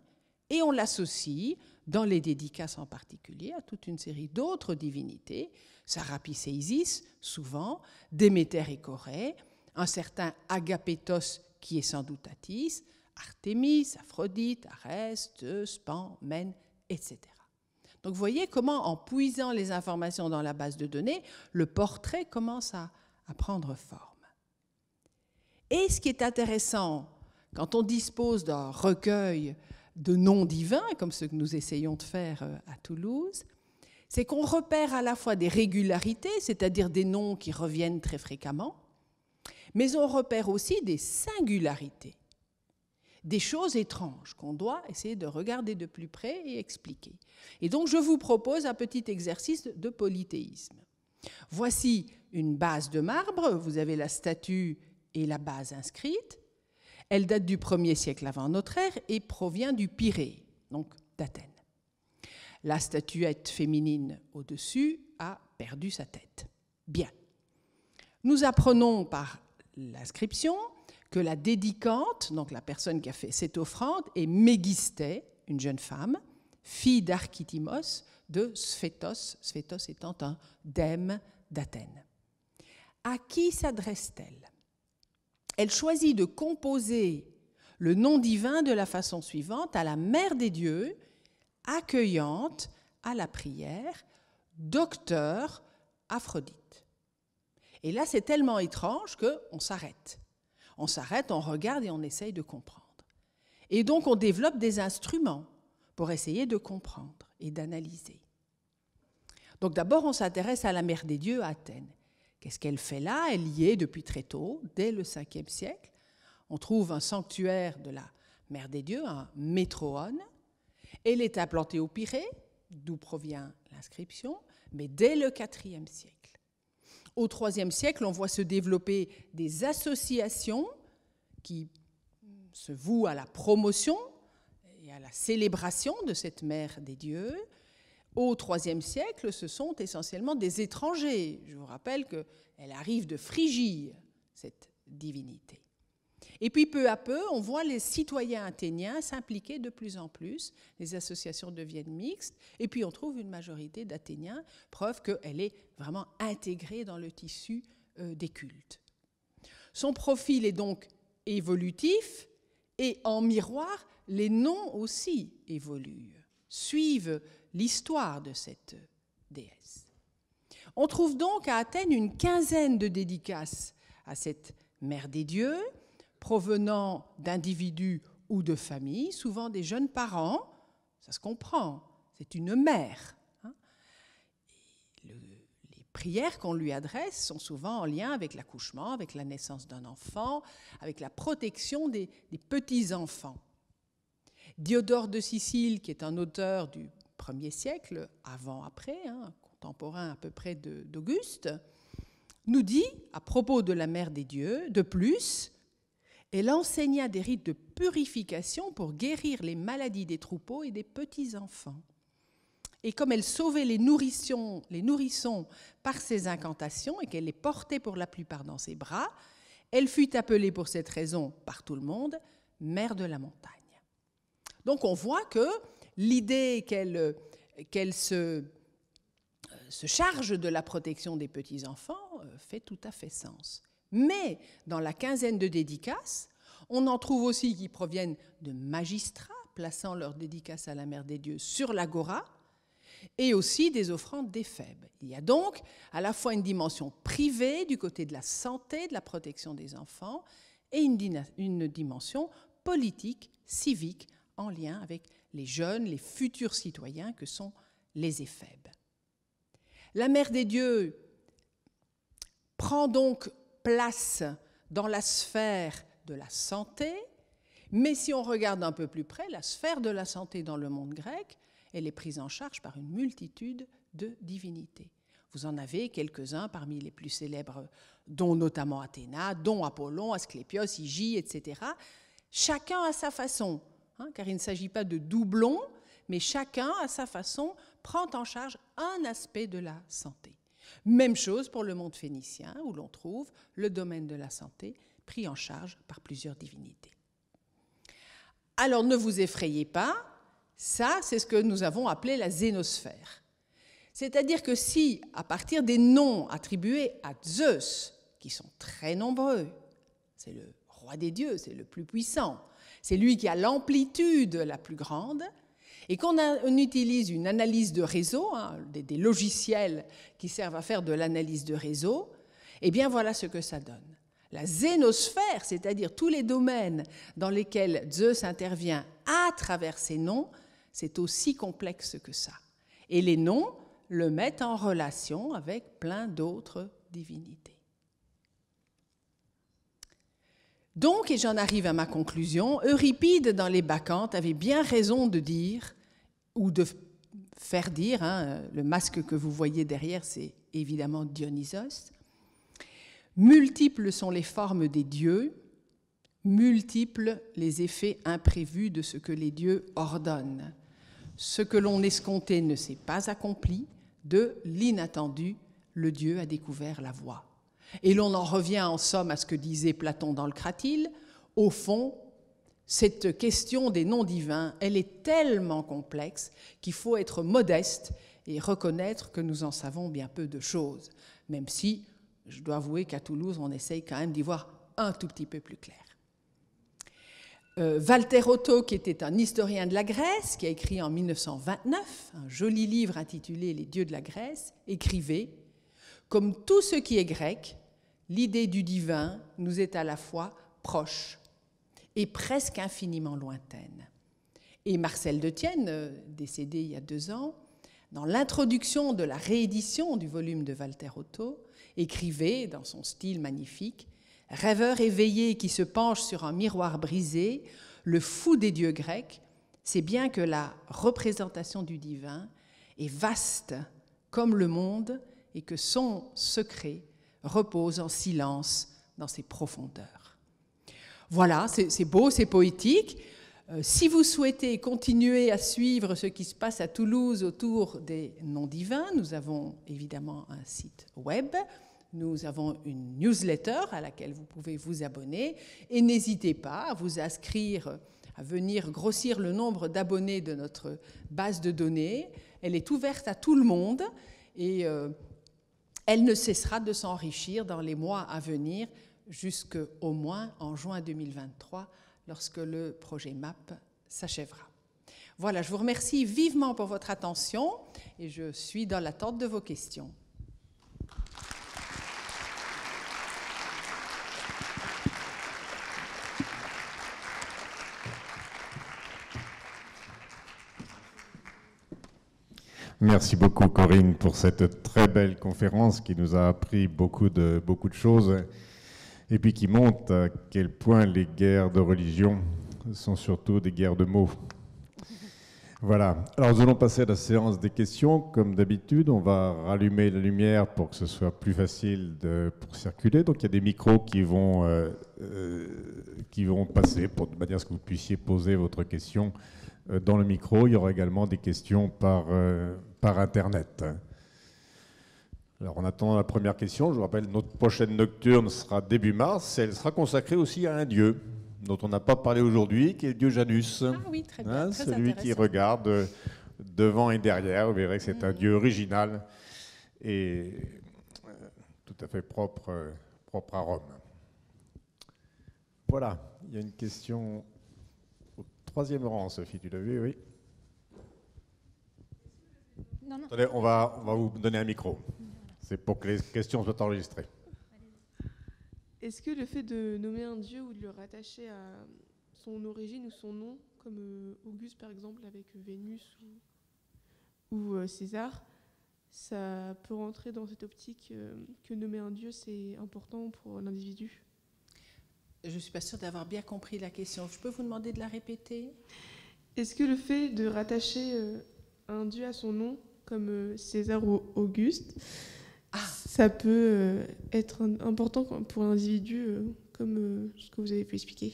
et on l'associe dans les dédicaces en particulier à toute une série d'autres divinités, Sarapis et Isis, souvent, Déméter et Corée, un certain Agapétos qui est sans doute Atis, Artémis, Aphrodite, Arès, Zeus, Pan, Mène, etc. Donc vous voyez comment, en puisant les informations dans la base de données, le portrait commence à prendre forme. Et ce qui est intéressant, quand on dispose d'un recueil de noms divins, comme ce que nous essayons de faire euh, à Toulouse, c'est qu'on repère à la fois des régularités, c'est-à-dire des noms qui reviennent très fréquemment, mais on repère aussi des singularités, des choses étranges qu'on doit essayer de regarder de plus près et expliquer. Et donc je vous propose un petit exercice de polythéisme. Voici une base de marbre, vous avez la statue et la base inscrite. Elle date du 1er siècle avant notre ère et provient du Pirée, donc d'Athènes. La statuette féminine au-dessus a perdu sa tête. Bien. Nous apprenons par l'inscription que la dédicante, donc la personne qui a fait cette offrande, est Mégistée, une jeune femme, fille d'Architimos, de Sphétos, Sphétos étant un dème d'Athènes. À qui s'adresse-t-elle elle choisit de composer le nom divin de la façon suivante à la Mère des dieux, accueillante à la prière, docteur Aphrodite. Et là, c'est tellement étrange qu'on s'arrête. On s'arrête, on regarde et on essaye de comprendre. Et donc, on développe des instruments pour essayer de comprendre et d'analyser. Donc d'abord, on s'intéresse à la mère des dieux, Athènes. Qu'est-ce qu'elle fait là Elle y est depuis très tôt, dès le 5e siècle. On trouve un sanctuaire de la Mère des Dieux, un métroon. Elle est implantée au Pirée, d'où provient l'inscription, mais dès le 4e siècle. Au 3e siècle, on voit se développer des associations qui se vouent à la promotion et à la célébration de cette Mère des Dieux au IIIe siècle, ce sont essentiellement des étrangers. Je vous rappelle qu'elle arrive de Phrygie, cette divinité. Et puis peu à peu, on voit les citoyens athéniens s'impliquer de plus en plus, les associations deviennent mixtes, et puis on trouve une majorité d'Athéniens, preuve qu'elle est vraiment intégrée dans le tissu euh, des cultes. Son profil est donc évolutif, et en miroir, les noms aussi évoluent, suivent l'histoire de cette déesse. On trouve donc à Athènes une quinzaine de dédicaces à cette mère des dieux, provenant d'individus ou de familles, souvent des jeunes parents, ça se comprend, c'est une mère. Hein. les prières qu'on lui adresse sont souvent en lien avec l'accouchement, avec la naissance d'un enfant, avec la protection des, des petits-enfants. Diodore de Sicile, qui est un auteur du premier siècle, avant, après, hein, contemporain à peu près d'Auguste, nous dit, à propos de la mère des dieux, de plus, elle enseigna des rites de purification pour guérir les maladies des troupeaux et des petits-enfants. Et comme elle sauvait les, nourrissons, les nourrissons par ses incantations et qu'elle les portait pour la plupart dans ses bras, elle fut appelée pour cette raison par tout le monde Mère de la montagne. Donc on voit que l'idée qu'elle euh, euh, se, charge de la protection des petits-enfants euh, fait tout à fait sens. Mais dans la quinzaine de dédicaces, on en trouve aussi qui proviennent de magistrats plaçant leurs dédicaces à la Mère des Dieux sur l'agora, et aussi des offrandes des faibles. Il y a donc à la fois une dimension privée du côté de la santé, de la protection des enfants, et une, une dimension politique, civique, en lien avec les jeunes, les futurs citoyens que sont les éphèbes. La mère des dieux prend donc place dans la sphère de la santé, mais si on regarde un peu plus près, la sphère de la santé dans le monde grec, elle est prise en charge par une multitude de divinités. Vous en avez quelques-uns parmi les plus célèbres, dont notamment Athéna, dont Apollon, Asclépios, Hygie, etc. Chacun à sa façon. Hein, car il ne s'agit pas de doublons, mais chacun, à sa façon, prend en charge un aspect de la santé. Même chose pour le monde phénicien, où l'on trouve le domaine de la santé pris en charge par plusieurs divinités. Alors ne vous effrayez pas, ça c'est ce que nous avons appelé la zénosphère. C'est-à-dire que si, à partir des noms attribués à Zeus, qui sont très nombreux, c'est le roi des dieux, c'est le plus puissant, c'est lui qui a l'amplitude la plus grande. Et qu'on utilise une analyse de réseau, hein, des, logiciels qui servent à faire de l'analyse de réseau, et eh bien voilà ce que ça donne. La zénosphère, c'est-à-dire tous les domaines dans lesquels Zeus intervient à travers ses noms, c'est aussi complexe que ça. Et les noms le mettent en relation avec plein d'autres divinités. Donc, et j'en arrive à ma conclusion, Euripide dans les Bacchantes avait bien raison de dire, ou de faire dire, hein, le masque que vous voyez derrière, c'est évidemment Dionysos, multiples sont les formes des dieux, multiples les effets imprévus de ce que les dieux ordonnent. Ce que l'on escomptait ne s'est pas accompli, de l'inattendu, le Dieu a découvert la voie. Et l'on en revient en somme à ce que disait Platon dans le Cratyle. Au fond, cette question des noms divins, elle est tellement complexe qu'il faut être modeste et reconnaître que nous en savons bien peu de choses, même si je dois avouer qu'à Toulouse, on essaye quand même d'y voir un tout petit peu plus clair. Euh, Walter Otto, qui était un historien de la Grèce, qui a écrit en 1929 un joli livre intitulé Les dieux de la Grèce, écrivait comme tout ce qui est grec, l'idée du divin nous est à la fois proche et presque infiniment lointaine. Et Marcel de Tienne, décédé il y a deux ans, dans l'introduction de la réédition du volume de Walter Otto, écrivait, dans son style magnifique, Rêveur éveillé qui se penche sur un miroir brisé, le fou des dieux grecs, c'est bien que la représentation du divin est vaste comme le monde et que son secret repose en silence dans ses profondeurs. Voilà, c'est beau, c'est poétique. Euh, si vous souhaitez continuer à suivre ce qui se passe à Toulouse autour des noms divins, nous avons évidemment un site web, nous avons une newsletter à laquelle vous pouvez vous abonner et n'hésitez pas à vous inscrire, à venir grossir le nombre d'abonnés de notre base de données. Elle est ouverte à tout le monde et euh, elle ne cessera de s'enrichir dans les mois à venir, jusqu'au moins en juin 2023, lorsque le projet MAP s'achèvera. Voilà, je vous remercie vivement pour votre attention et je suis dans l'attente de vos questions. Merci beaucoup Corinne pour cette très belle conférence qui nous a appris beaucoup de, beaucoup de choses et puis qui montre à quel point les guerres de religion sont surtout des guerres de mots. Voilà. Alors nous allons passer à la séance des questions. Comme d'habitude, on va rallumer la lumière pour que ce soit plus facile pour circuler. Donc il y a des micros qui vont, euh, euh, qui vont passer pour, de ce que vous puissiez poser votre question euh, dans le micro. Il y aura également des questions par, euh, par Internet. Alors en attendant la première question, je vous rappelle, notre prochaine nocturne sera début mars. Et elle sera consacrée aussi à un dieu dont on n'a pas parlé aujourd'hui, qui est le dieu Janus. Ah oui, très bien. Hein, celui qui regarde euh, devant et derrière. Vous verrez que c'est un mm. dieu original et tout à fait propre, propre à Rome. Voilà, il y a une question troisième rang, Sophie, tu l'as vu, oui. Attendez, on va, on va vous donner un micro. C'est pour que les questions soient enregistrées. Est-ce que le fait de nommer un dieu ou de le rattacher à son origine ou son nom, comme euh, Auguste par exemple avec Vénus ou, euh, César, ça peut rentrer dans cette optique euh, que nommer un dieu c'est important pour l'individu je ne suis pas sûre d'avoir bien compris la question. Je peux vous demander de la répéter Est-ce que le fait de rattacher euh, un dieu à son nom, comme euh, César ou Auguste, ah. ça peut euh, être important pour un individu, comme ce que vous avez pu expliquer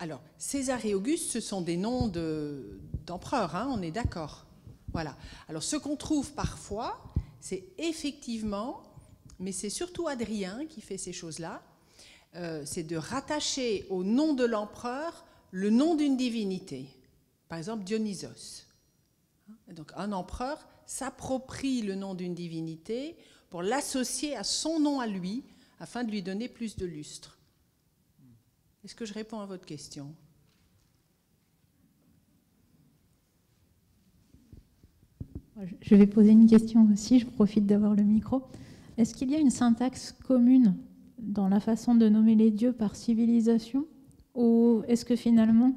Alors, César et Auguste, ce sont des noms d'empereurs, hein, on est d'accord. Voilà. Alors, ce qu'on trouve parfois, c'est effectivement, mais c'est surtout Adrien qui fait ces choses-là, euh, c'est de rattacher au nom de l'empereur le nom d'une divinité. Par exemple, Dionysos. Hein, donc un empereur s'approprie le nom d'une divinité pour l'associer à son nom à lui, afin de lui donner plus de lustre. Est-ce que je réponds à votre question Je vais poser une question aussi, je profite d'avoir le micro. Est-ce qu'il y a une syntaxe commune dans la façon de nommer les dieux par civilisation Ou est-ce que finalement,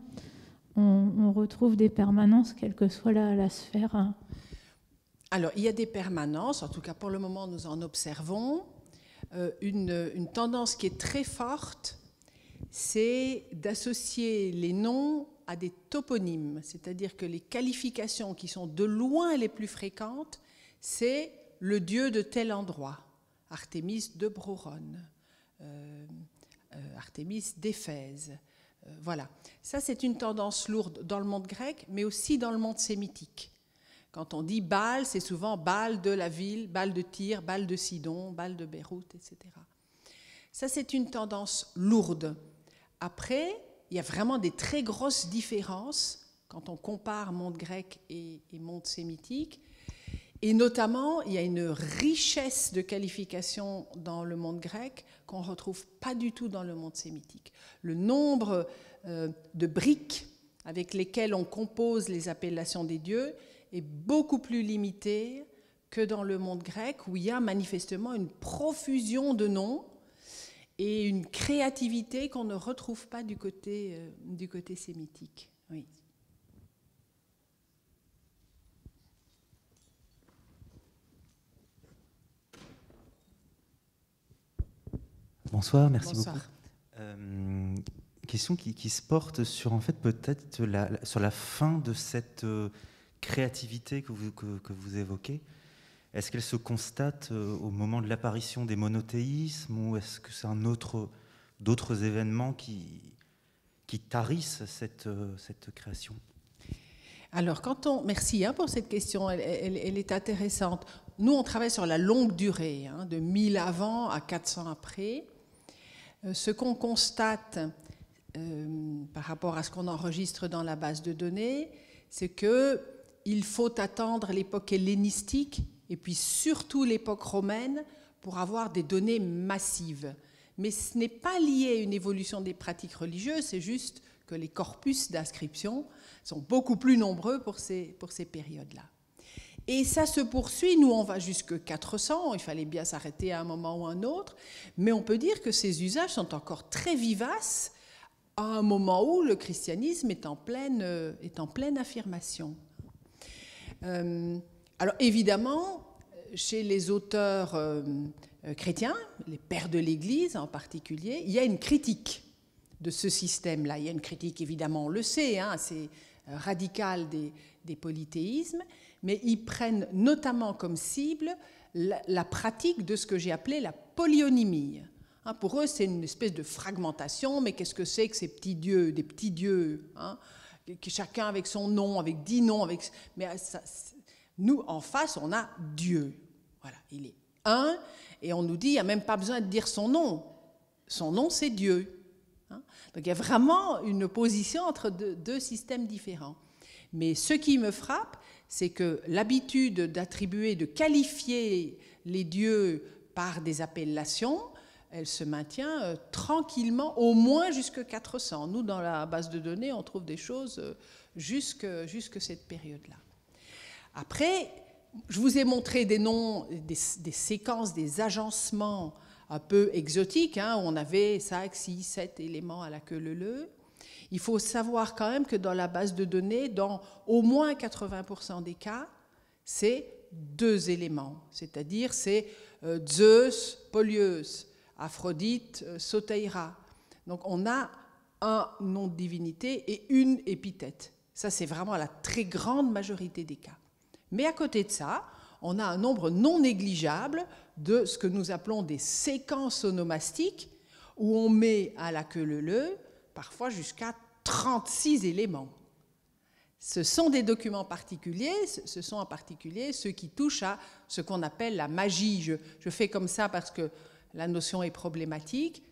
on, retrouve des permanences, quelle que soit la, sphère hein Alors, il y a des permanences, en tout cas pour le moment, nous en observons. Euh, une, tendance qui est très forte, c'est d'associer les noms à des toponymes, c'est-à-dire que les qualifications qui sont de loin les plus fréquentes, c'est le dieu de tel endroit, Artémis de Brorone, euh, euh, Artémis d'Éphèse. Euh, voilà. Ça, c'est une tendance lourde dans le monde grec, mais aussi dans le monde sémitique. Quand on dit Baal, c'est souvent Baal de la ville, Baal de Tyr, Baal de Sidon, Baal de Beyrouth, etc. Ça, c'est une tendance lourde. Après, il y a vraiment des très grosses différences quand on compare monde grec et monde sémitique. Et notamment, il y a une richesse de qualifications dans le monde grec qu'on ne retrouve pas du tout dans le monde sémitique. Le nombre euh, de briques avec lesquelles on compose les appellations des dieux est beaucoup plus limité que dans le monde grec, où il y a manifestement une profusion de noms et une créativité qu'on ne retrouve pas du côté, euh, du côté sémitique. Oui. Bonsoir, merci beaucoup. Euh, question qui, se porte sur en fait peut-être la, sur la fin de cette euh, créativité que vous, que, vous évoquez. Est-ce qu'elle se constate euh, au moment de l'apparition des monothéismes ou est-ce que c'est un autre d'autres événements qui, qui tarissent cette, euh, cette création alors, quand on... Merci hein, pour cette question, elle, est intéressante. Nous, on travaille sur la longue durée, hein, de 1000 avant à 400 après. Euh, ce qu'on constate euh, par rapport à ce qu'on enregistre dans la base de données, c'est qu'il faut attendre l'époque hellénistique et puis surtout l'époque romaine pour avoir des données massives. Mais ce n'est pas lié à une évolution des pratiques religieuses, c'est juste que les corpus d'inscription sont beaucoup plus nombreux pour pour ces périodes-là. Et ça se poursuit, nous on va jusque 400, il fallait bien s'arrêter à un moment ou un autre, mais on peut dire que ces usages sont encore très vivaces à un moment où le christianisme est en pleine, euh, affirmation. Euh, alors évidemment, chez les auteurs euh, chrétiens, les pères de l'Église en particulier, il y a une critique de ce système-là. Il y a une critique, évidemment, on le sait, hein, assez radicale des polythéismes, mais ils prennent notamment comme cible la, pratique de ce que j'ai appelé la polyonymie. Hein, pour eux, c'est une espèce de fragmentation, mais qu'est-ce que c'est que ces petits dieux, des petits dieux, hein, que chacun avec son nom, avec dix noms, avec... Mais euh, nous, en face, on a Dieu. Voilà, il est un, et on nous dit, il n'y a même pas besoin de dire son nom. Son nom, c'est Dieu. Hein, donc il y a vraiment une opposition entre deux systèmes différents. Mais ce qui me frappe, c'est que l'habitude d'attribuer, de qualifier les dieux par des appellations, elle se maintient euh, tranquillement, au moins jusque 400. Nous, dans la base de données, on trouve des choses euh, jusque, cette période-là. Après, je vous ai montré des noms, des, séquences, des agencements un peu exotiques, hein. on avait 5, 6, 7 éléments à la queue leu il faut savoir quand même que dans la base de données, dans au moins 80% des cas, c'est deux éléments, c'est-à-dire c'est euh, Zeus, Polieus, Aphrodite, euh, Soteira. Donc on a un nom de divinité et une épithète. Ça, c'est vraiment la très grande majorité des cas. Mais à côté de ça, on a un nombre non négligeable de ce que nous appelons des séquences onomastiques, où on met à la queue le le, parfois jusqu'à 36 éléments. Ce sont des documents particuliers, ce sont en particulier ceux qui touchent à ce qu'on appelle la magie. Je, fais comme ça parce que la notion est problématique,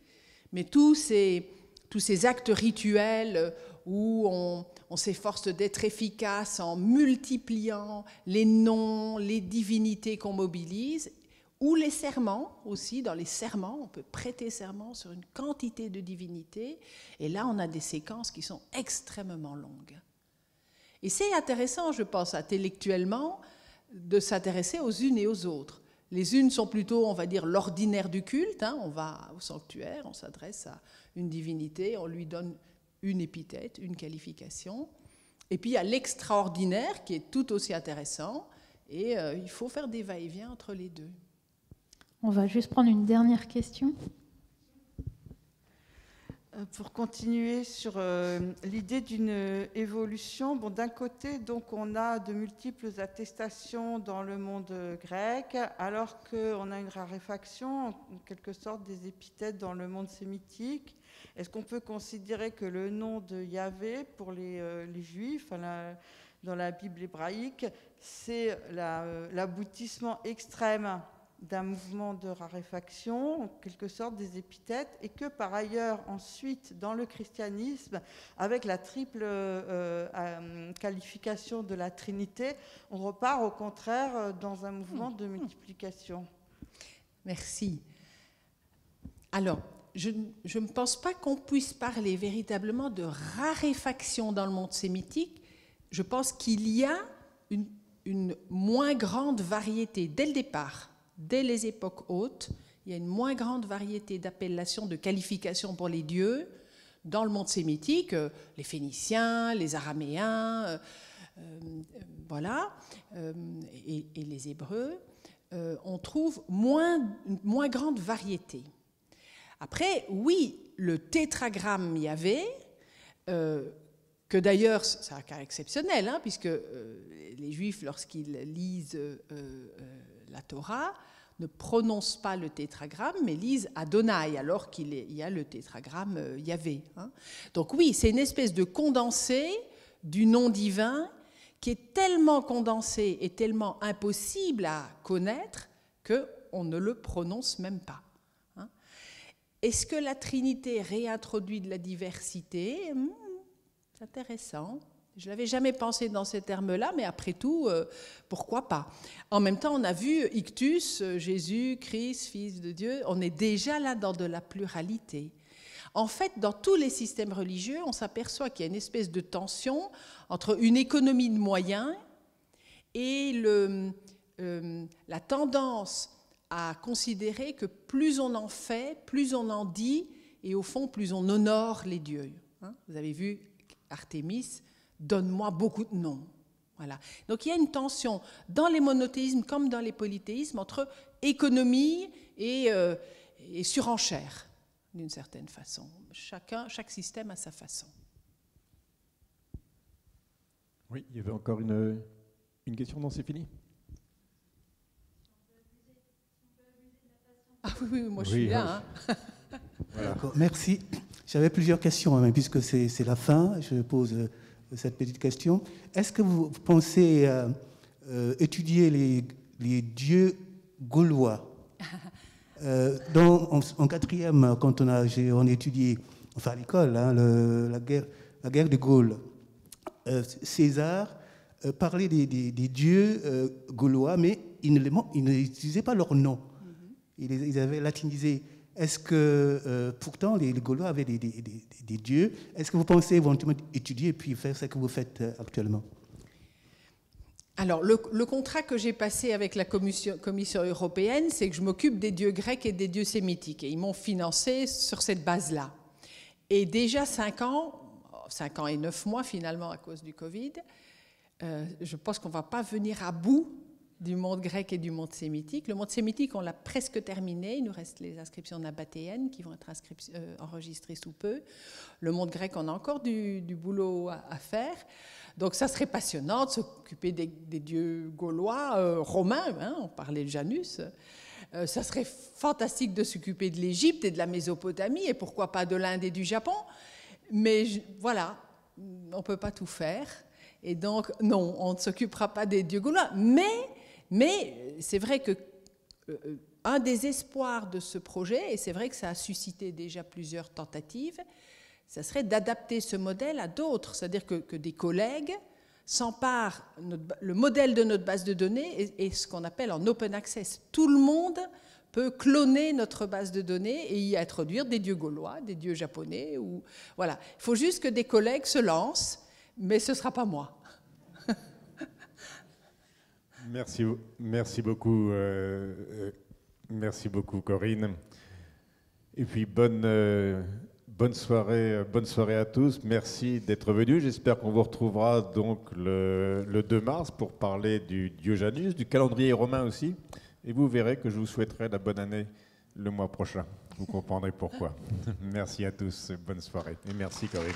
mais tous ces, tous ces actes rituels euh, où on s'efforce d'être efficace en multipliant les noms, les divinités qu'on mobilise, ou les serments aussi, dans les serments, on peut prêter serment sur une quantité de divinités, et là on a des séquences qui sont extrêmement longues. Et c'est intéressant, je pense, intellectuellement, de s'intéresser aux unes et aux autres. Les unes sont plutôt, on va dire, l'ordinaire du culte, hein. on va au sanctuaire, on s'adresse à une divinité, on lui donne une épithète, une qualification. Et puis il y a l'extraordinaire qui est tout aussi intéressant, et euh, il faut faire des va-et-vient entre les deux. On va juste prendre une dernière question. Euh, pour continuer sur euh, l'idée d'une euh, évolution, bon, d'un côté, donc, on a de multiples attestations dans le monde grec, alors qu'on a une raréfaction, en quelque sorte, des épithètes dans le monde sémitique. Est-ce qu'on peut considérer que le nom de Yahvé pour les, Juifs, dans la Bible hébraïque, c'est l'aboutissement extrême d'un mouvement de raréfaction, en quelque sorte des épithètes, et que par ailleurs, ensuite, dans le christianisme, avec la triple euh, euh, euh, qualification de la Trinité, on repart au contraire dans un mouvement de multiplication. Merci. Alors, je, ne pense pas qu'on puisse parler véritablement de raréfaction dans le monde sémitique. Je pense qu'il y a une moins grande variété dès le départ dès les époques hautes, il y a une moins grande variété d'appellations, de qualifications pour les dieux. Dans le monde sémitique, euh, les Phéniciens, les Araméens, euh, euh, voilà, et, les Hébreux, on trouve moins, moins grande variété. Après, oui, le tétragramme y avait, que d'ailleurs, c'est un cas exceptionnel, hein, puisque les Juifs, lorsqu'ils lisent la Torah, ne prononce pas le tétragramme, mais lise Adonai, alors qu'il y a le tétragramme euh, Yahvé. Hein. Donc oui, c'est une espèce de condensé du nom divin qui est tellement condensé et tellement impossible à connaître qu'on ne le prononce même pas. Hein. Est-ce que la Trinité réintroduit de la diversité C'est hmm, intéressant. Je ne l'avais jamais pensé dans ces termes-là, mais après tout, euh, pourquoi pas En même temps, on a vu Ictus, euh, Jésus, Christ, Fils de Dieu, on est déjà là dans de la pluralité. En fait, dans tous les systèmes religieux, on s'aperçoit qu'il y a une espèce de tension entre une économie de moyens et le, euh, la tendance à considérer que plus on en fait, plus on en dit, et au fond, plus on honore les dieux. Hein. Vous avez vu Artémis, donne-moi beaucoup de noms. Voilà. Donc il y a une tension dans les monothéismes comme dans les polythéismes entre économie et, euh, surenchère, d'une certaine façon. Chacun, chaque système a sa façon. Oui, il y avait encore une, une question, non, c'est fini Ah oui, moi je suis là. Hein. Hein. Merci. J'avais plusieurs questions, hein, mais puisque c'est la fin, je pose euh, cette petite question. Est-ce que vous pensez euh, euh, étudier les, dieux gaulois euh, dans, en, quatrième, quand on a, on étudié, enfin à l'école, hein, la, guerre, de Gaulle, César parlait des, dieux gaulois, mais il ne, il pas leur nom. Mm-hmm. ils, ils avaient latinisé est-ce que, euh, pourtant, les, Gaulois avaient des, dieux. Est-ce que vous pensez éventuellement étudier et puis faire ce que vous faites euh, actuellement alors, le, contrat que j'ai passé avec la commission, européenne, c'est que je m'occupe des dieux grecs et des dieux sémitiques. Et ils m'ont financé sur cette base-là. Et déjà cinq ans, cinq ans et neuf mois finalement à cause du Covid, euh, je pense qu'on ne va pas venir à bout du monde grec et du monde sémitique. Le monde sémitique, on l'a presque terminé. Il nous reste les inscriptions nabatéennes qui vont être euh, enregistrées sous peu. Le monde grec, on a encore du, boulot à, faire. Donc ça serait passionnant de s'occuper des, dieux gaulois, euh, romains, hein, on parlait de Janus. Euh, ça serait fantastique de s'occuper de l'Égypte et de la Mésopotamie, et pourquoi pas de l'Inde et du Japon. Mais voilà, on ne peut pas tout faire. Et donc, non, on ne s'occupera pas des dieux gaulois. Mais mais euh, c'est vrai que euh, euh, un des espoirs de ce projet, et c'est vrai que ça a suscité déjà plusieurs tentatives, ça serait d'adapter ce modèle à d'autres, c'est-à-dire que, des collègues s'emparent le modèle de notre base de données et, ce qu'on appelle en open access. Tout le monde peut cloner notre base de données et y introduire des dieux gaulois, des dieux japonais. Ou, voilà. Il faut juste que des collègues se lancent, mais ce ne sera pas moi. Merci, beaucoup. Euh, euh, merci beaucoup, Corinne. Et puis, bonne, euh, bonne, soirée, bonne soirée à tous. Merci d'être venu. J'espère qu'on vous retrouvera donc le, le, 2 mars pour parler du Diogenes, du calendrier romain aussi. Et vous verrez que je vous souhaiterai la bonne année le mois prochain. Vous comprendrez pourquoi. merci à tous. Bonne soirée. Et merci, Corinne.